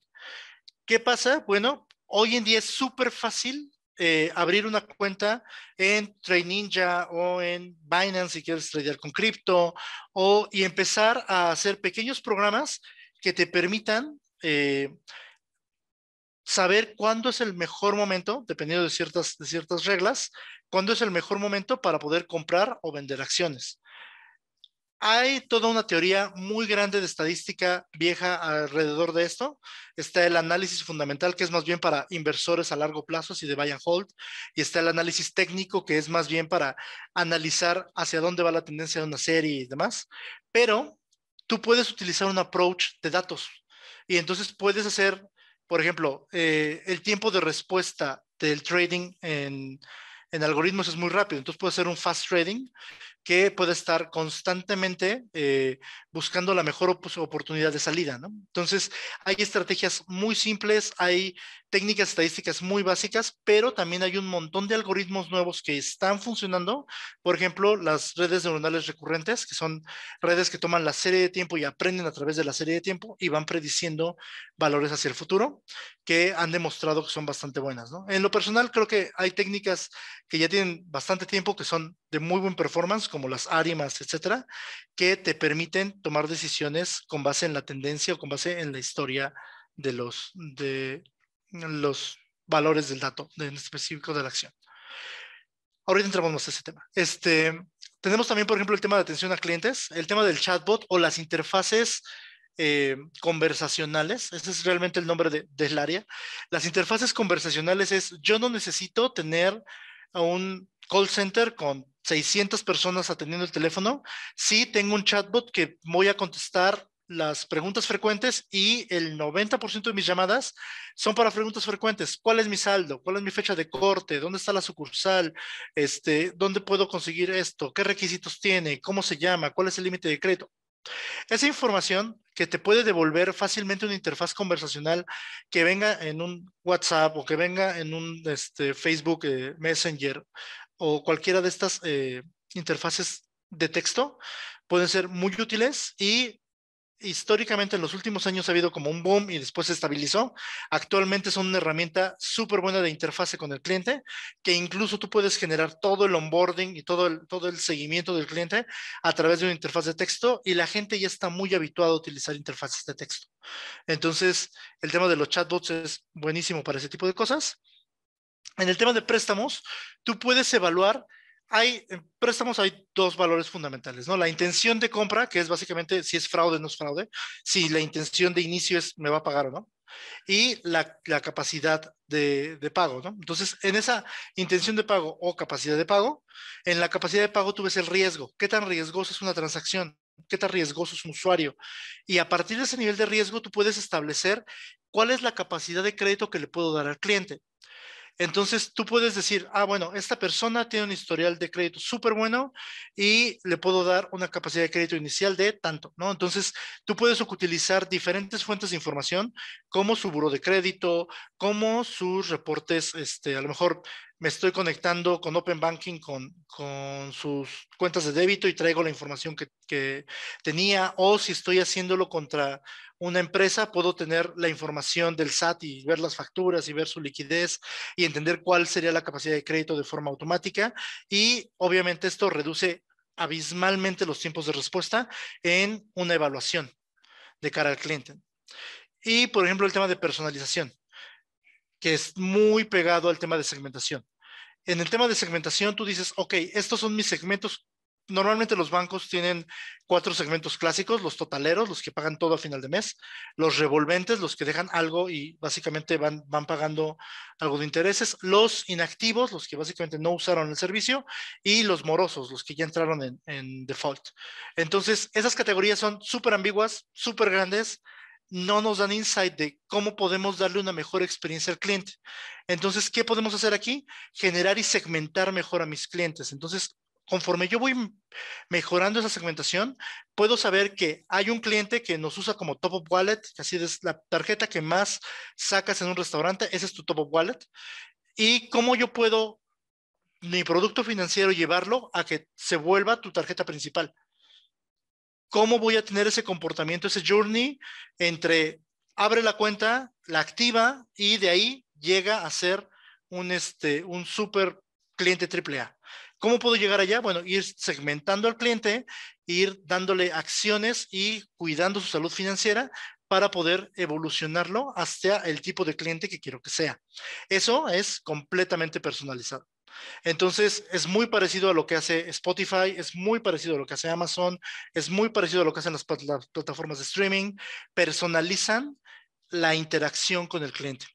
¿Qué pasa? Bueno, hoy en día es súper fácil eh, abrir una cuenta en Trade Ninja o en Binance si quieres tradear con cripto o, y empezar a hacer pequeños programas que te permitan eh, saber cuándo es el mejor momento, dependiendo de ciertas, de ciertas reglas, cuándo es el mejor momento para poder comprar o vender acciones. Hay toda una teoría muy grande de estadística vieja alrededor de esto. Está el análisis fundamental, que es más bien para inversores a largo plazo, si de buy and hold. Y está el análisis técnico, que es más bien para analizar hacia dónde va la tendencia de una serie y demás. Pero tú puedes utilizar un approach de datos. Y entonces puedes hacer, por ejemplo, eh, el tiempo de respuesta del trading en, en algoritmos es muy rápido. Entonces puedes hacer un fast trading que puede estar constantemente eh, buscando la mejor oportunidad de salida, Entonces, hay estrategias muy simples, hay técnicas estadísticas muy básicas, pero también hay un montón de algoritmos nuevos que están funcionando. Por ejemplo, las redes neuronales recurrentes, que son redes que toman la serie de tiempo y aprenden a través de la serie de tiempo y van prediciendo valores hacia el futuro, que han demostrado que son bastante buenas. En lo personal, creo que hay técnicas que ya tienen bastante tiempo, que son de muy buen performance, como las ARIMAS, etcétera, que te permiten tomar decisiones con base en la tendencia o con base en la historia de los, de, los valores del dato, en específico de la acción. Ahorita entramos más a ese tema. Este, tenemos también, por ejemplo, el tema de atención a clientes, el tema del chatbot o las interfaces eh, conversacionales, Este es realmente el nombre del área. Las interfaces conversacionales es, yo no necesito tener a un call center con 600 personas atendiendo el teléfono, Si tengo un chatbot que voy a contestar las preguntas frecuentes y el 90% de mis llamadas son para preguntas frecuentes. ¿Cuál es mi saldo? ¿Cuál es mi fecha de corte? ¿Dónde está la sucursal? Este, ¿Dónde puedo conseguir esto? ¿Qué requisitos tiene? ¿Cómo se llama? ¿Cuál es el límite de crédito? Esa información que te puede devolver fácilmente una interfaz conversacional que venga en un WhatsApp o que venga en un este, Facebook eh, Messenger o cualquiera de estas eh, interfaces de texto pueden ser muy útiles y históricamente en los últimos años ha habido como un boom y después se estabilizó. Actualmente son una herramienta súper buena de interfase con el cliente, que incluso tú puedes generar todo el onboarding y todo el, todo el seguimiento del cliente a través de una interfaz de texto y la gente ya está muy habituada a utilizar interfaces de texto. Entonces, el tema de los chatbots es buenísimo para ese tipo de cosas. En el tema de préstamos, tú puedes evaluar hay, en préstamos hay dos valores fundamentales, ¿no? La intención de compra, que es básicamente si es fraude o no es fraude, si la intención de inicio es me va a pagar o no, y la, capacidad de, pago, ¿no? Entonces, en esa intención de pago o capacidad de pago, en la capacidad de pago tú ves el riesgo, qué tan riesgoso es una transacción, qué tan riesgoso es un usuario, y a partir de ese nivel de riesgo tú puedes establecer cuál es la capacidad de crédito que le puedo dar al cliente. Entonces tú puedes decir, ah, bueno, esta persona tiene un historial de crédito súper bueno y le puedo dar una capacidad de crédito inicial de tanto, ¿no? Entonces tú puedes utilizar diferentes fuentes de información como su buro de crédito, como sus reportes, este, a lo mejor me estoy conectando con Open Banking, con, con sus cuentas de débito y traigo la información que, que, tenía, o si estoy haciéndolo contra una empresa, puedo tener la información del SAT y ver las facturas y ver su liquidez y entender cuál sería la capacidad de crédito de forma automática. Y obviamente esto reduce abismalmente los tiempos de respuesta en una evaluación de cara al cliente. Y, por ejemplo, el tema de personalización, que es muy pegado al tema de segmentación en el tema de segmentación tú dices, ok, estos son mis segmentos. Normalmente los bancos tienen cuatro segmentos clásicos, los totaleros, los que pagan todo a final de mes, los revolventes, los que dejan algo y básicamente van, pagando algo de intereses, los inactivos, los que básicamente no usaron el servicio, y los morosos, los que ya entraron en, en default. Entonces, esas categorías son súper ambiguas, súper grandes, no nos dan insight de cómo podemos darle una mejor experiencia al cliente. Entonces, ¿qué podemos hacer aquí? Generar y segmentar mejor a mis clientes. Entonces, conforme yo voy mejorando esa segmentación, puedo saber que hay un cliente que nos usa como top of wallet, que así es la tarjeta que más sacas en un restaurante, ese es tu top of wallet. Y cómo yo puedo mi producto financiero llevarlo a que se vuelva tu tarjeta principal. ¿Cómo voy a tener ese comportamiento, ese journey entre abre la cuenta, la activa y de ahí llega a ser un, este, un super cliente AAA? ¿Cómo puedo llegar allá? Bueno, ir segmentando al cliente, ir dándole acciones y cuidando su salud financiera para poder evolucionarlo hacia el tipo de cliente que quiero que sea. Eso es completamente personalizado. Entonces, es muy parecido a lo que hace Spotify, es muy parecido a lo que hace Amazon, es muy parecido a lo que hacen las, plataformas de streaming. Personalizan la interacción con el cliente.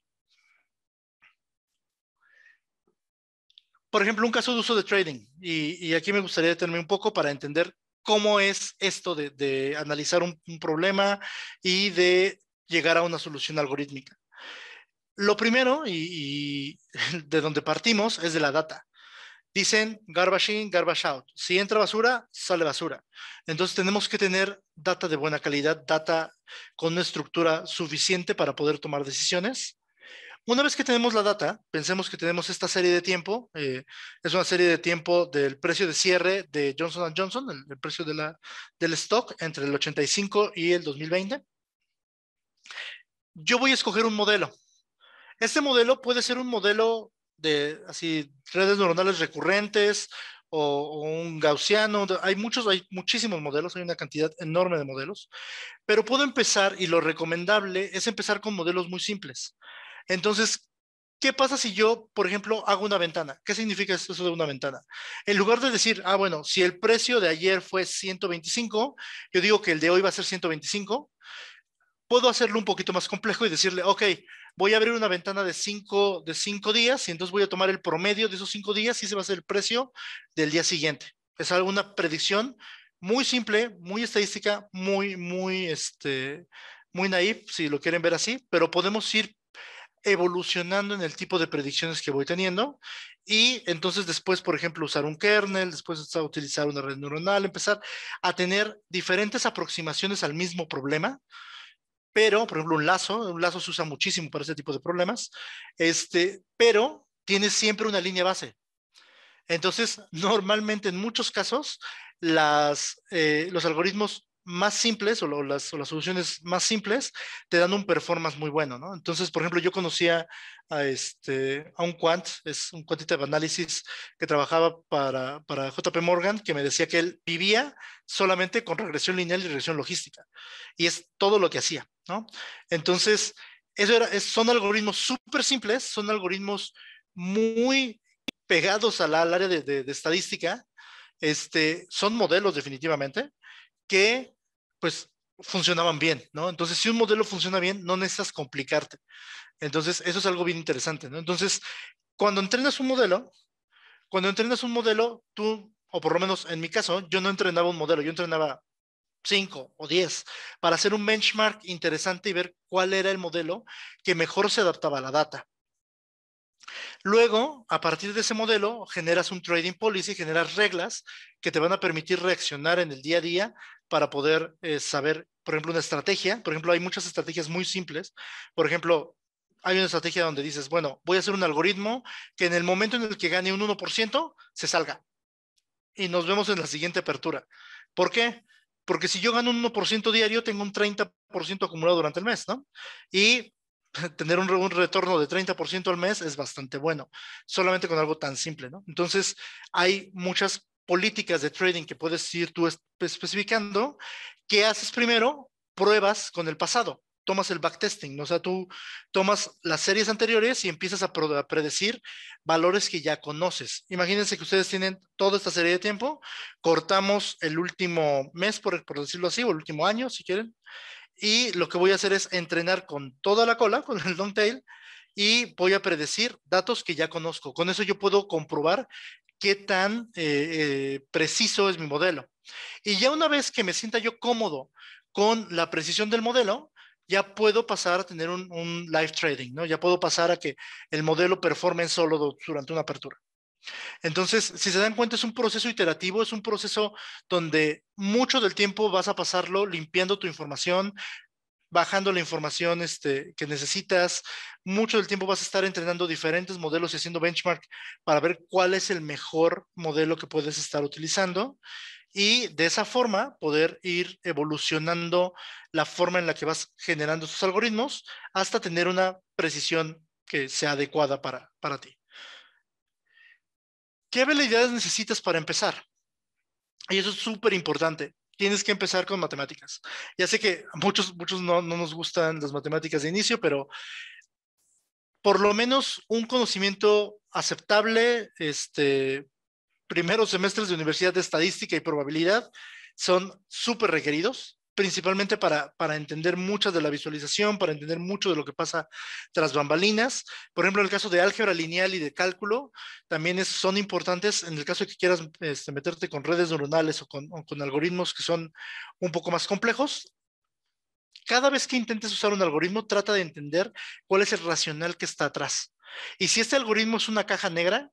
Por ejemplo, un caso de uso de trading, y, aquí me gustaría detenerme un poco para entender cómo es esto de, analizar un problema y de llegar a una solución algorítmica. Lo primero, y, (laughs) de donde partimos, es de la data. Dicen garbage in, garbage out. Si entra basura, sale basura. Entonces tenemos que tener data de buena calidad, data con una estructura suficiente para poder tomar decisiones. Una vez que tenemos la data, pensemos que tenemos esta serie de tiempo, eh, es una serie de tiempo del precio de cierre de Johnson Johnson, el, el precio de la, del stock entre el 85 y el 2020. Yo voy a escoger un modelo, este modelo puede ser un modelo de así redes neuronales recurrentes o, o, un gaussiano. Hay muchos, hay muchísimos modelos, hay una cantidad enorme de modelos, pero puedo empezar y lo recomendable es empezar con modelos muy simples. Entonces, ¿qué pasa si yo, por ejemplo, hago una ventana? ¿Qué significa eso de una ventana? En lugar de decir, ah, bueno, si el precio de ayer fue 125, yo digo que el de hoy va a ser 125 puedo hacerlo un poquito más complejo y decirle, ok, voy a abrir una ventana de cinco, de cinco días y entonces voy a tomar el promedio de esos cinco días y ese va a ser el precio del día siguiente. Es alguna predicción muy simple, muy estadística, muy, muy, este, muy naive, si lo quieren ver así, pero podemos ir evolucionando en el tipo de predicciones que voy teniendo y entonces después, por ejemplo, usar un kernel, después utilizar una red neuronal, empezar a tener diferentes aproximaciones al mismo problema pero, por ejemplo, un lazo, un lazo se usa muchísimo para este tipo de problemas, este, pero tiene siempre una línea base. Entonces, normalmente en muchos casos, las, eh, los algoritmos más simples o, las, o, las, soluciones más simples te dan un performance muy bueno, ¿no? Entonces, por ejemplo, yo conocía a, este, a un quant, es un quantitative analysis que trabajaba para, para JP Morgan, que me decía que él vivía solamente con regresión lineal y regresión logística. Y es todo lo que hacía. Entonces, eso era, son algoritmos súper simples, son algoritmos muy pegados al, área de, estadística, este, son modelos definitivamente que pues funcionaban bien, ¿no? Entonces, si un modelo funciona bien, no necesitas complicarte. Entonces, eso es algo bien interesante, Entonces, cuando entrenas un modelo, cuando entrenas un modelo, tú, o por lo menos en mi caso, yo no entrenaba un modelo, yo entrenaba 5 o 10 para hacer un benchmark interesante y ver cuál era el modelo que mejor se adaptaba a la data. Luego, a partir de ese modelo, generas un trading policy, generas reglas que te van a permitir reaccionar en el día a día para poder eh, saber, por ejemplo, una estrategia. Por ejemplo, hay muchas estrategias muy simples. Por ejemplo, hay una estrategia donde dices, bueno, voy a hacer un algoritmo que en el momento en el que gane un 1% se salga y nos vemos en la siguiente apertura. ¿Por qué? Porque si yo gano un 1% diario, tengo un 30% acumulado durante el mes, ¿no? Y (laughs) tener un, un retorno de 30% al mes es bastante bueno, solamente con algo tan simple, ¿no? Entonces, hay muchas políticas de trading que puedes ir tú pues, especificando. ¿Qué haces primero? Pruebas con el pasado tomas el backtesting, o sea, tú tomas las series anteriores y empiezas a, predecir valores que ya conoces. Imagínense que ustedes tienen toda esta serie de tiempo, cortamos el último mes, por, decirlo así, o el último año, si quieren, y lo que voy a hacer es entrenar con toda la cola, (laughs) con el long tail, y voy a predecir datos que ya conozco. Con eso yo puedo comprobar qué tan eh, eh, preciso es mi modelo. Y ya una vez que me sienta yo cómodo con la precisión del modelo, ya puedo pasar a tener un, live trading, ¿no? Ya puedo pasar a que el modelo performe solo durante una apertura. Entonces, si se dan cuenta, es un proceso iterativo, es un proceso donde mucho del tiempo vas a pasarlo limpiando tu información, bajando la información este, que necesitas. Mucho del tiempo vas a estar entrenando diferentes modelos y haciendo benchmark para ver cuál es el mejor modelo que puedes estar utilizando y de esa forma poder ir evolucionando la forma en la que vas generando esos algoritmos hasta tener una precisión que sea adecuada para, ti. ¿Qué habilidades necesitas para empezar? Y eso es súper importante. Tienes que empezar con matemáticas. Ya sé que a muchos, muchos no, no nos gustan las matemáticas de inicio, pero por lo menos un conocimiento aceptable, este, primeros semestres de Universidad de Estadística y Probabilidad son súper requeridos, principalmente para, para entender muchas de la visualización, para entender mucho de lo que pasa tras bambalinas. Por ejemplo, en el caso de álgebra lineal y de cálculo, también son importantes en el caso de que quieras este, meterte con redes neuronales o con, o con algoritmos que son un poco más complejos. Cada vez que intentes usar un algoritmo, trata de entender cuál es el racional que está atrás. Y si este algoritmo es una caja negra,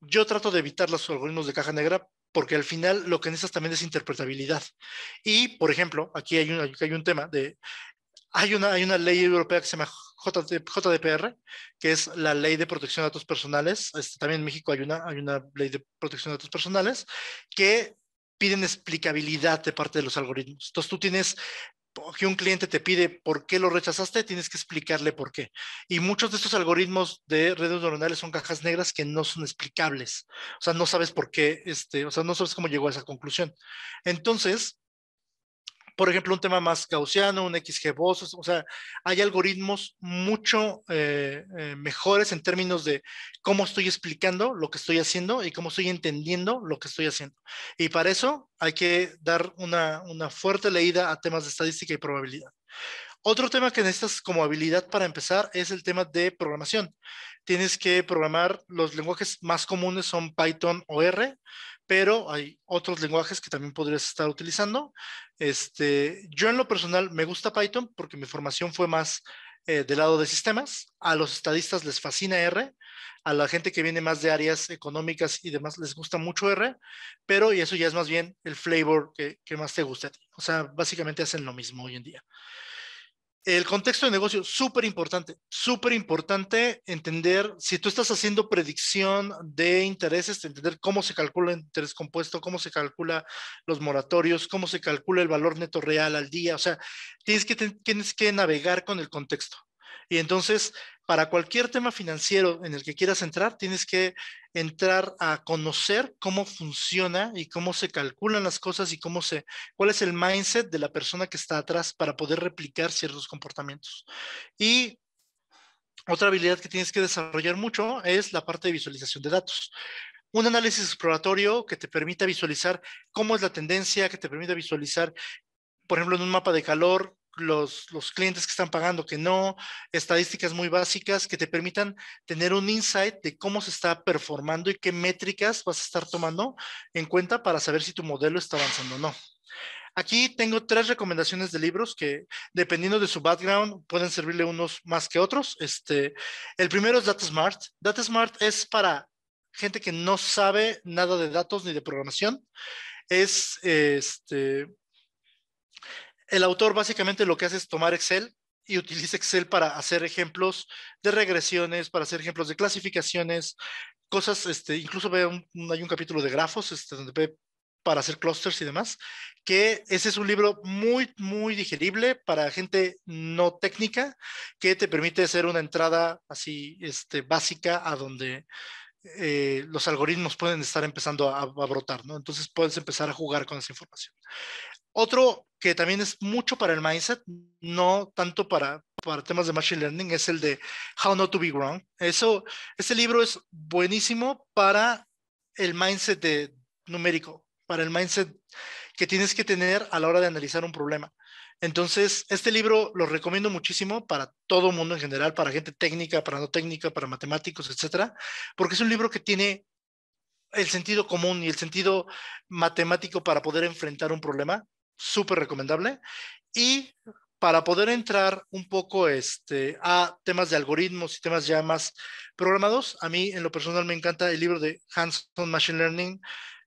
yo trato de evitar los algoritmos de caja negra porque al final lo que necesitas también es interpretabilidad. Y, por ejemplo, aquí hay un, hay un tema de... Hay una, hay una ley europea que se llama JDPR, que es la ley de protección de datos personales. Este, también en México hay una, hay una ley de protección de datos personales que piden explicabilidad de parte de los algoritmos. Entonces tú tienes que un cliente te pide por qué lo rechazaste, tienes que explicarle por qué. Y muchos de estos algoritmos de redes neuronales son cajas negras que no son explicables. O sea, no sabes por qué, este, o sea, no sabes cómo llegó a esa conclusión. Entonces, por ejemplo, un tema más gaussiano, un XG o sea, hay algoritmos mucho eh, eh, mejores en términos de cómo estoy explicando lo que estoy haciendo y cómo estoy entendiendo lo que estoy haciendo. Y para eso hay que dar una, una fuerte leída a temas de estadística y probabilidad. Otro tema que necesitas como habilidad para empezar es el tema de programación. Tienes que programar, los lenguajes más comunes son Python o R, pero hay otros lenguajes que también podrías estar utilizando. Este, yo en lo personal me gusta Python porque mi formación fue más eh, del lado de sistemas. A los estadistas les fascina R, a la gente que viene más de áreas económicas y demás les gusta mucho R, pero y eso ya es más bien el flavor que, que más te gusta a ti. O sea, básicamente hacen lo mismo hoy en día. El contexto de negocio, súper importante, súper importante entender, si tú estás haciendo predicción de intereses, entender cómo se calcula el interés compuesto, cómo se calcula los moratorios, cómo se calcula el valor neto real al día, o sea, tienes que, tienes que navegar con el contexto. Y entonces, para cualquier tema financiero en el que quieras entrar, tienes que entrar a conocer cómo funciona y cómo se calculan las cosas y cómo se, cuál es el mindset de la persona que está atrás para poder replicar ciertos comportamientos. Y otra habilidad que tienes que desarrollar mucho es la parte de visualización de datos un análisis exploratorio que te permita visualizar cómo es la tendencia, que te permita visualizar, por ejemplo, en un mapa de calor, los, clientes que están pagando, que no, estadísticas muy básicas que te permitan tener un insight de cómo se está performando y qué métricas vas a estar tomando en cuenta para saber si tu modelo está avanzando o no. Aquí tengo tres recomendaciones de libros que, dependiendo de su background, pueden servirle unos más que otros. Este, el primero es Smart. Data Smart es para gente que no sabe nada de datos ni de programación. Es este, el autor básicamente lo que hace es tomar Excel y utiliza Excel para hacer ejemplos de regresiones, para hacer ejemplos de clasificaciones, cosas, este, incluso hay un capítulo de grafos este, donde ve para hacer clusters y demás, que ese es un libro muy, muy digerible para gente no técnica, que te permite hacer una entrada así este, básica a donde eh, los algoritmos pueden estar empezando a, a, brotar, ¿no? Entonces puedes empezar a jugar con esa información. Otro que también es mucho para el mindset, no tanto para, temas de Machine Learning, es el de How Not to Be Wrong. Eso, este libro es buenísimo para el mindset numérico, para el mindset que tienes que tener a la hora de analizar un problema. Entonces, este libro lo recomiendo muchísimo para todo el mundo en general, para gente técnica, para no técnica, para matemáticos, etcétera, porque es un libro que tiene el sentido común y el sentido matemático para poder enfrentar un problema súper recomendable. Y para poder entrar un poco este, a temas de algoritmos y temas ya más programados, a mí en lo personal me encanta el libro de Hands-on Machine Learning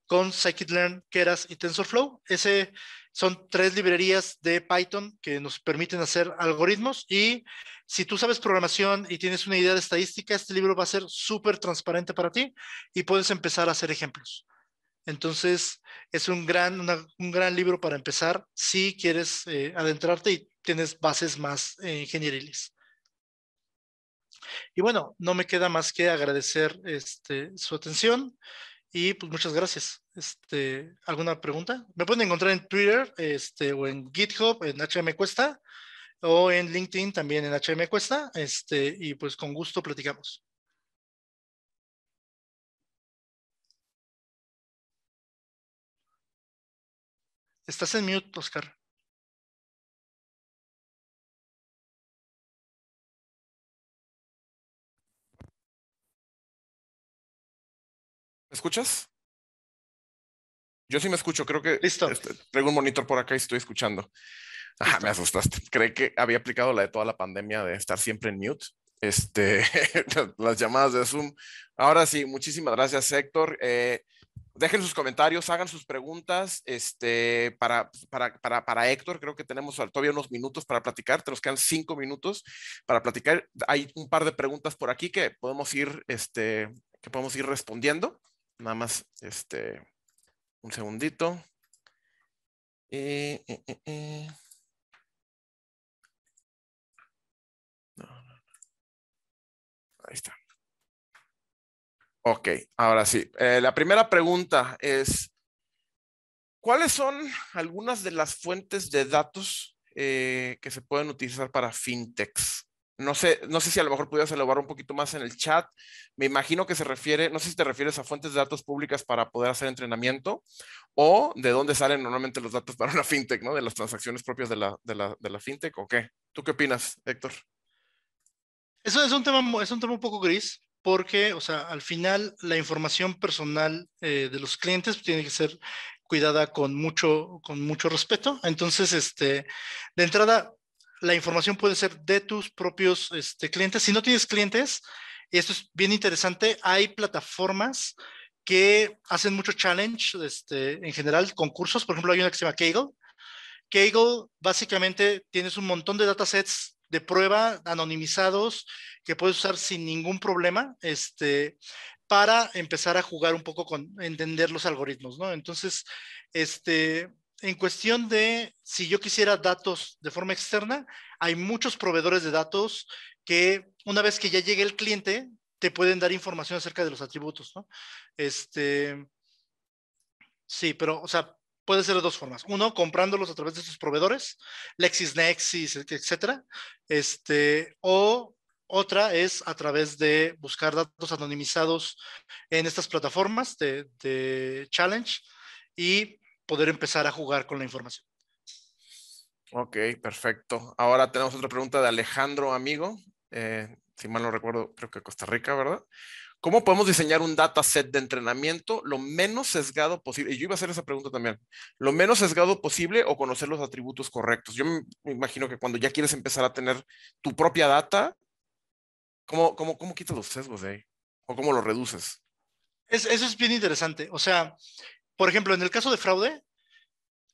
con Scikit-Learn, Keras y TensorFlow. Ese son tres librerías de Python que nos permiten hacer algoritmos y si tú sabes programación y tienes una idea de estadística, este libro va a ser súper transparente para ti y puedes empezar a hacer ejemplos. Entonces, es un gran, gran libro para empezar si quieres eh, adentrarte y tienes bases más eh, ingenieriles. Y bueno, no me queda más que agradecer este, su atención y pues muchas gracias. Este, ¿Alguna pregunta? Me pueden encontrar en Twitter este, o en GitHub, en HM Cuesta, o en LinkedIn también en HM Cuesta, y pues con gusto platicamos. Estás en mute, Oscar. ¿Me escuchas? Yo sí me escucho, creo que Listo. Este, traigo un monitor por acá y estoy escuchando. me asustaste. Creí que había aplicado la de toda la pandemia de estar siempre en mute. Este, (laughs) las llamadas de Zoom. Ahora sí, muchísimas gracias, Héctor. Eh, dejen sus comentarios, hagan sus preguntas este, para, para, para, para, Héctor. Creo que tenemos todavía unos minutos para platicar. Te nos quedan cinco minutos para platicar. Hay un par de preguntas por aquí que podemos ir, este, que podemos ir respondiendo. Nada más este, un segundito. Eh, eh, eh, Ahí está. Ok, ahora sí. Eh, la primera pregunta es, ¿cuáles son algunas de las fuentes de datos eh, que se pueden utilizar para fintechs? No sé, no sé si a lo mejor pudieras elaborar un poquito más en el chat. Me imagino que se refiere, no sé si te refieres a fuentes de datos públicas para poder hacer entrenamiento o de dónde salen normalmente los datos para una fintech, ¿no? De las transacciones propias de la, de la, de la fintech o qué. ¿Tú qué opinas, Héctor? Eso es un tema, es un tema un poco gris, porque, o sea, al final la información personal eh, de los clientes tiene que ser cuidada con mucho, con mucho respeto. Entonces, este, de entrada, la información puede ser de tus propios este, clientes. Si no tienes clientes, y esto es bien interesante, hay plataformas que hacen mucho challenge este, en general, concursos. Por ejemplo, hay una que se llama Kaggle. Kaggle, básicamente, tienes un montón de datasets de prueba anonimizados que puedes usar sin ningún problema este, para empezar a jugar un poco con entender los algoritmos, ¿no? Entonces, este, en cuestión de si yo quisiera datos de forma externa, hay muchos proveedores de datos que una vez que ya llegue el cliente, te pueden dar información acerca de los atributos, ¿no? Este, sí, pero, o sea, Puede ser de dos formas. Uno, comprándolos a través de sus proveedores, LexisNexis, etcétera. Este, o otra es a través de buscar datos anonimizados en estas plataformas de, challenge y poder empezar a jugar con la información. Ok, perfecto. Ahora tenemos otra pregunta de Alejandro, amigo. Eh, si mal no recuerdo, creo que Costa Rica, ¿verdad? ¿Cómo podemos diseñar un dataset de entrenamiento lo menos sesgado posible? Y yo iba a hacer esa pregunta también. Lo menos sesgado posible o conocer los atributos correctos. Yo me imagino que cuando ya quieres empezar a tener tu propia data, ¿cómo, cómo, cómo quitas los sesgos de ahí? ¿O cómo los reduces? eso es bien interesante. O sea, por ejemplo, en el caso de fraude,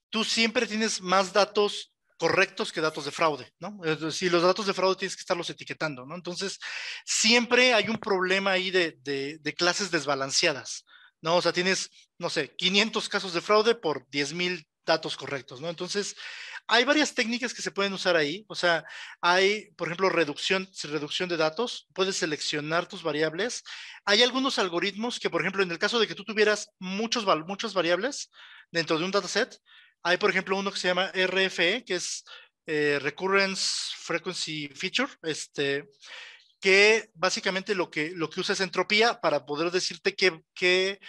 tú siempre tienes más datos correctos que datos de fraude, ¿no? Si los datos de fraude tienes que estarlos etiquetando, ¿no? Entonces, siempre hay un problema ahí de, clases desbalanceadas, ¿no? O sea, tienes, no sé, 500 casos de fraude por 10.000 datos correctos, ¿no? Entonces, hay varias técnicas que se pueden usar ahí, o sea, hay, por ejemplo, reducción, reducción de datos, puedes seleccionar tus variables. Hay algunos algoritmos que, por ejemplo, en el caso de que tú tuvieras muchos, muchas variables dentro de un dataset, hay, por ejemplo, uno que se llama RFE, que es eh, Recurrence Frequency Feature, este, que básicamente lo que, lo que usa es entropía para poder decirte qué,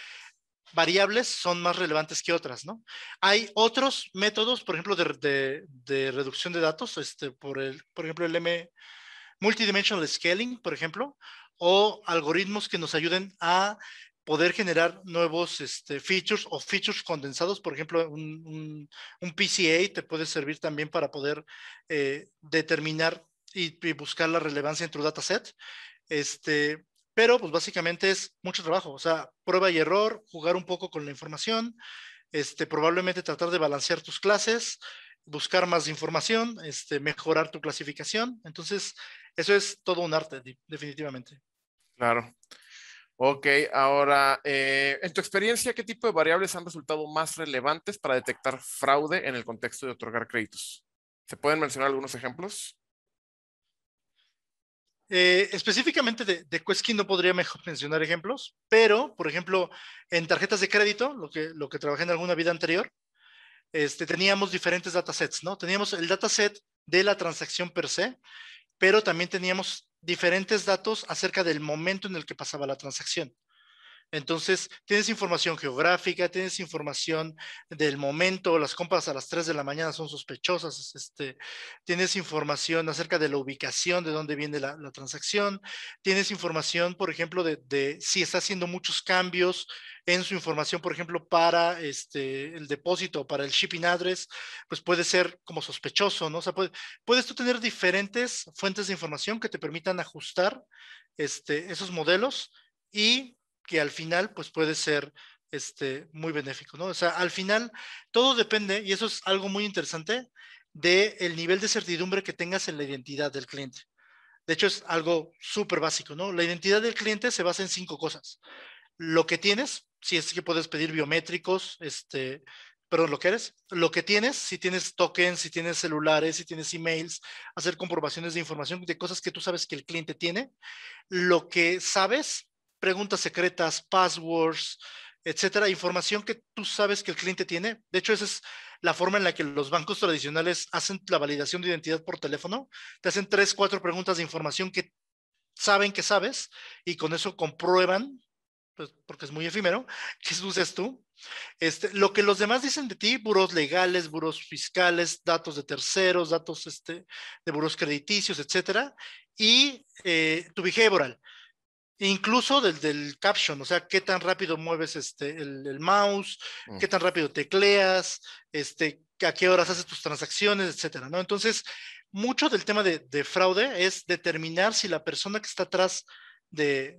variables son más relevantes que otras, ¿no? Hay otros métodos, por ejemplo, de, de, reducción de datos, este, por, el, por ejemplo, el M, Multidimensional Scaling, por ejemplo, o algoritmos que nos ayuden a poder generar nuevos este, features o features condensados. Por ejemplo, un, PCA te puede servir también para poder eh, determinar y, buscar la relevancia en tu dataset. Este, pero pues básicamente es mucho trabajo, o sea, prueba y error, jugar un poco con la información, este, probablemente tratar de balancear tus clases, buscar más información, este, mejorar tu clasificación. Entonces, eso es todo un arte, definitivamente. Claro. Ok, ahora, eh, en tu experiencia, ¿qué tipo de variables han resultado más relevantes para detectar fraude en el contexto de otorgar créditos? ¿Se pueden mencionar algunos ejemplos? Eh, específicamente de, de no podría mejor mencionar ejemplos, pero, por ejemplo, en tarjetas de crédito, lo que, lo que trabajé en alguna vida anterior, este, teníamos diferentes datasets, ¿no? Teníamos el dataset de la transacción per se, pero también teníamos diferentes datos acerca del momento en el que pasaba la transacción. Entonces, tienes información geográfica, tienes información del momento, las compras a las 3 de la mañana son sospechosas, este, tienes información acerca de la ubicación, de dónde viene la, transacción, tienes información, por ejemplo, de, si está haciendo muchos cambios en su información, por ejemplo, para este, el depósito, para el shipping address, pues puede ser como sospechoso, ¿no? O sea, puedes tú tener diferentes fuentes de información que te permitan ajustar este, esos modelos y que al final pues puede ser este, muy benéfico, ¿no? O sea, al final todo depende, y eso es algo muy interesante, del el nivel de certidumbre que tengas en la identidad del cliente. De hecho, es algo súper básico, ¿no? La identidad del cliente se basa en cinco cosas. Lo que tienes, si es que puedes pedir biométricos, este, perdón, lo que eres, lo que tienes, si tienes tokens, si tienes celulares, si tienes emails, hacer comprobaciones de información de cosas que tú sabes que el cliente tiene, lo que sabes preguntas secretas, passwords, etcétera, información que tú sabes que el cliente tiene. De hecho, esa es la forma en la que los bancos tradicionales hacen la validación de identidad por teléfono. Te hacen tres, cuatro preguntas de información que saben que sabes y con eso comprueban, pues, porque es muy efímero, (laughs) que dices tú. Este, lo que los demás dicen de ti, buros legales, buros fiscales, datos de terceros, datos este, de buros crediticios, etcétera, y eh, tu behavioral incluso del, del caption, o sea, qué tan rápido mueves este, el, mouse, qué tan rápido tecleas, este, a qué horas haces tus transacciones, etcétera, ¿no? Entonces, mucho del tema de, fraude es determinar si la persona que está atrás de,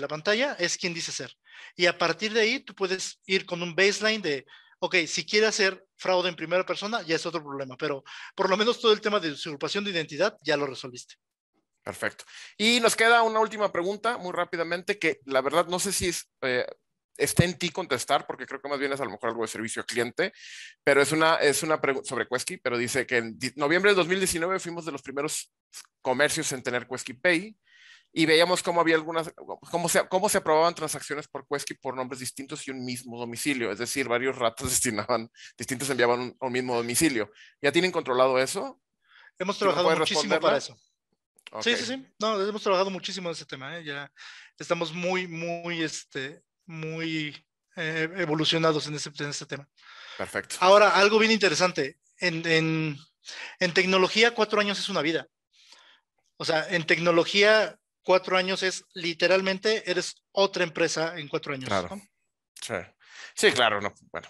la pantalla es quien dice ser. Y a partir de ahí, tú puedes ir con un baseline de, ok, si quiere hacer fraude en primera persona, ya es otro problema, pero por lo menos todo el tema de usurpación de identidad ya lo resolviste. Perfecto. Y nos queda una última pregunta muy rápidamente que la verdad no sé si es, eh, está en ti contestar porque creo que más bien es a lo mejor algo de servicio al cliente, pero es una, es una pregunta sobre Quesky, pero dice que en noviembre de 2019 fuimos de los primeros comercios en tener Quesky Pay y veíamos cómo había algunas, cómo se, cómo se aprobaban transacciones por Quesky por nombres distintos y un mismo domicilio, es decir, varios ratos (laughs) destinaban, distintos enviaban un, un mismo domicilio. ¿Ya tienen controlado eso? Hemos trabajado muchísimo para eso. Sí, sí, sí. No, hemos trabajado muchísimo en ese tema. ¿eh? Ya estamos muy, muy, este, muy eh, evolucionados en ese, en tema. Perfecto. Ahora, algo bien interesante. En, tecnología, cuatro años es una vida. O sea, en tecnología, cuatro años es literalmente, eres otra empresa en cuatro años. Claro. Sí. Sí, claro, no, bueno.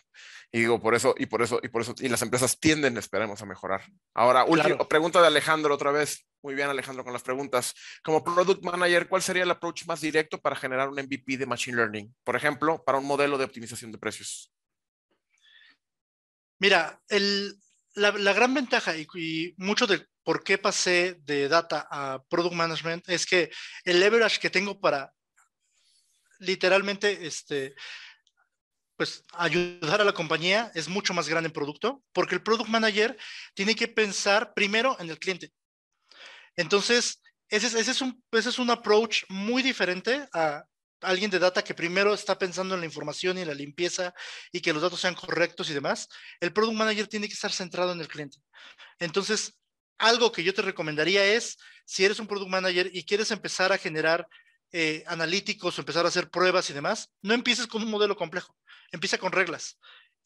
Y digo, por eso, y por eso, y por eso, y las empresas tienden, esperemos, a mejorar. Ahora, última pregunta de Alejandro otra vez. Muy bien, Alejandro, con las preguntas. Como Product Manager, ¿cuál sería el approach más directo para generar un MVP de Machine Learning? Por ejemplo, para un modelo de optimización de precios. Mira, la, gran ventaja y, mucho de por qué pasé de data a product management es que el leverage que tengo para literalmente este, pues ayudar a la compañía es mucho más grande en producto, porque el product manager tiene que pensar primero en el cliente. Entonces, ese es, un, es un approach muy diferente a alguien de data que primero está pensando en la información y la limpieza y que los datos sean correctos y demás. El product manager tiene que estar centrado en el cliente. Entonces, algo que yo te recomendaría es, si eres un product manager y quieres empezar a generar eh, analíticos o empezar a hacer pruebas y demás, no empieces con un modelo complejo empieza con reglas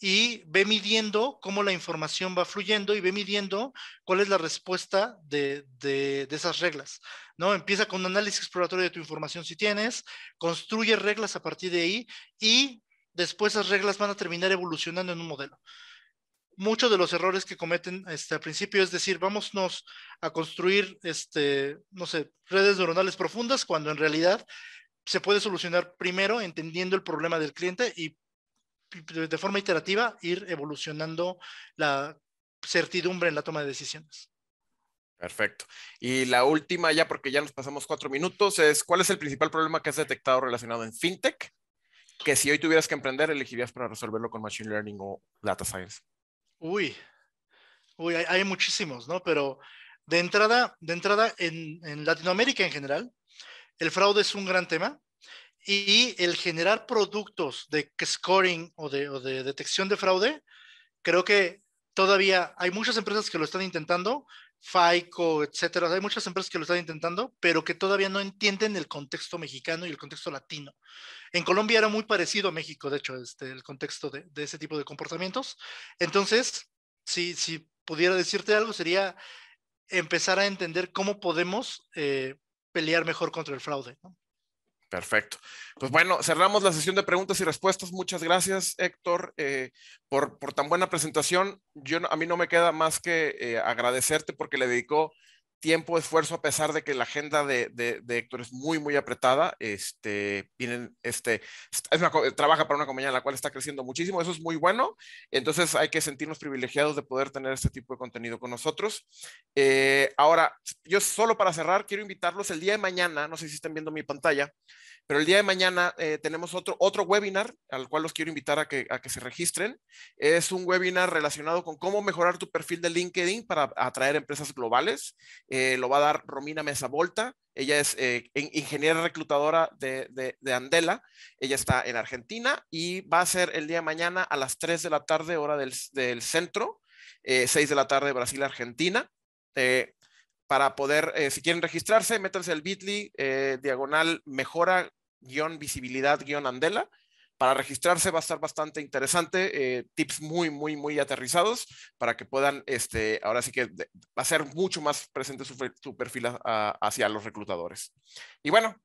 y ve midiendo cómo la información va fluyendo y ve midiendo cuál es la respuesta de, de, esas reglas. ¿no? Empieza con un análisis exploratorio de tu información si tienes, construye reglas a partir de ahí y después esas reglas van a terminar evolucionando en un modelo. Muchos de los errores que cometen este, al principio es decir, vámonos a construir, este, no sé, redes neuronales profundas cuando en realidad se puede solucionar primero entendiendo el problema del cliente y de forma iterativa ir evolucionando la certidumbre en la toma de decisiones. Perfecto. Y la última, ya porque ya nos pasamos cuatro minutos, es ¿cuál es el principal problema que has detectado relacionado en FinTech? Que si hoy tuvieras que emprender, elegirías para resolverlo con Machine Learning o Data Science. Uy, uy, hay, muchísimos, ¿no? Pero de entrada, de entrada en, en Latinoamérica en general, el fraude es un gran tema y el generar productos de scoring o de, detección de fraude, creo que todavía hay muchas empresas que lo están intentando, FICO, etcétera. Hay muchas empresas que lo están intentando, pero que todavía no entienden el contexto mexicano y el contexto latino. En Colombia era muy parecido a México, de hecho, este, el contexto de, ese tipo de comportamientos. Entonces, si, pudiera decirte algo, sería empezar a entender cómo podemos eh, pelear mejor contra el fraude. Perfecto. Pues bueno, cerramos la sesión de preguntas y respuestas. Muchas gracias, Héctor, eh, por, tan buena presentación. Yo, a mí no me queda más que eh, agradecerte porque le dedicó tiempo, esfuerzo, a pesar de que la agenda de, de, Héctor es muy, muy apretada. Este, vienen, este, trabaja para una compañía en la cual está creciendo muchísimo, eso es muy bueno. Entonces hay que sentirnos privilegiados de poder tener este tipo de contenido con nosotros. Eh, ahora, yo solo para cerrar, quiero invitarlos el día de mañana, no sé si están viendo mi pantalla, pero el día de mañana eh, tenemos otro, otro webinar al cual los quiero invitar a que, a que se registren. Es un webinar relacionado con cómo mejorar tu perfil de LinkedIn para atraer empresas globales. Eh, lo va a dar Romina Mesa Volta. Ella es eh, ingeniera reclutadora de, Andela. Ella está en Argentina y va a ser el día de mañana a las 3 de la tarde, hora del, centro, 6 eh, de la tarde, Brasil, Argentina. para poder, si quieren registrarse, métanse al bit.ly diagonal mejora guión visibilidad guión Andela para registrarse va a estar bastante interesante, eh, tips muy, muy, muy aterrizados para que puedan, este, ahora sí que va a ser mucho más presente su, perfil hacia los reclutadores. Y bueno,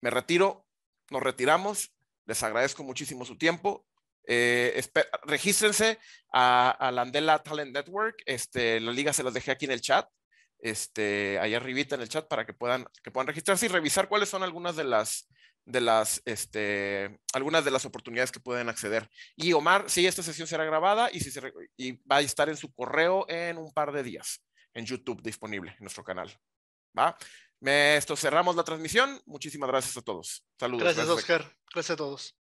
me retiro, nos retiramos, les agradezco muchísimo su tiempo. Eh, regístrense a, la Andela Talent Network, este, la liga se las dejé aquí en el chat, este, allá arribita en el chat para que puedan, que puedan registrarse y revisar cuáles son algunas de las, de las, este, algunas de las oportunidades que pueden acceder. Y Omar, sí, esta sesión será grabada y, si va a estar en su correo en un par de días, en YouTube disponible, en nuestro canal. ¿Va? Me, esto cerramos la transmisión. Muchísimas gracias a todos. Saludos. gracias Oscar. Gracias a todos.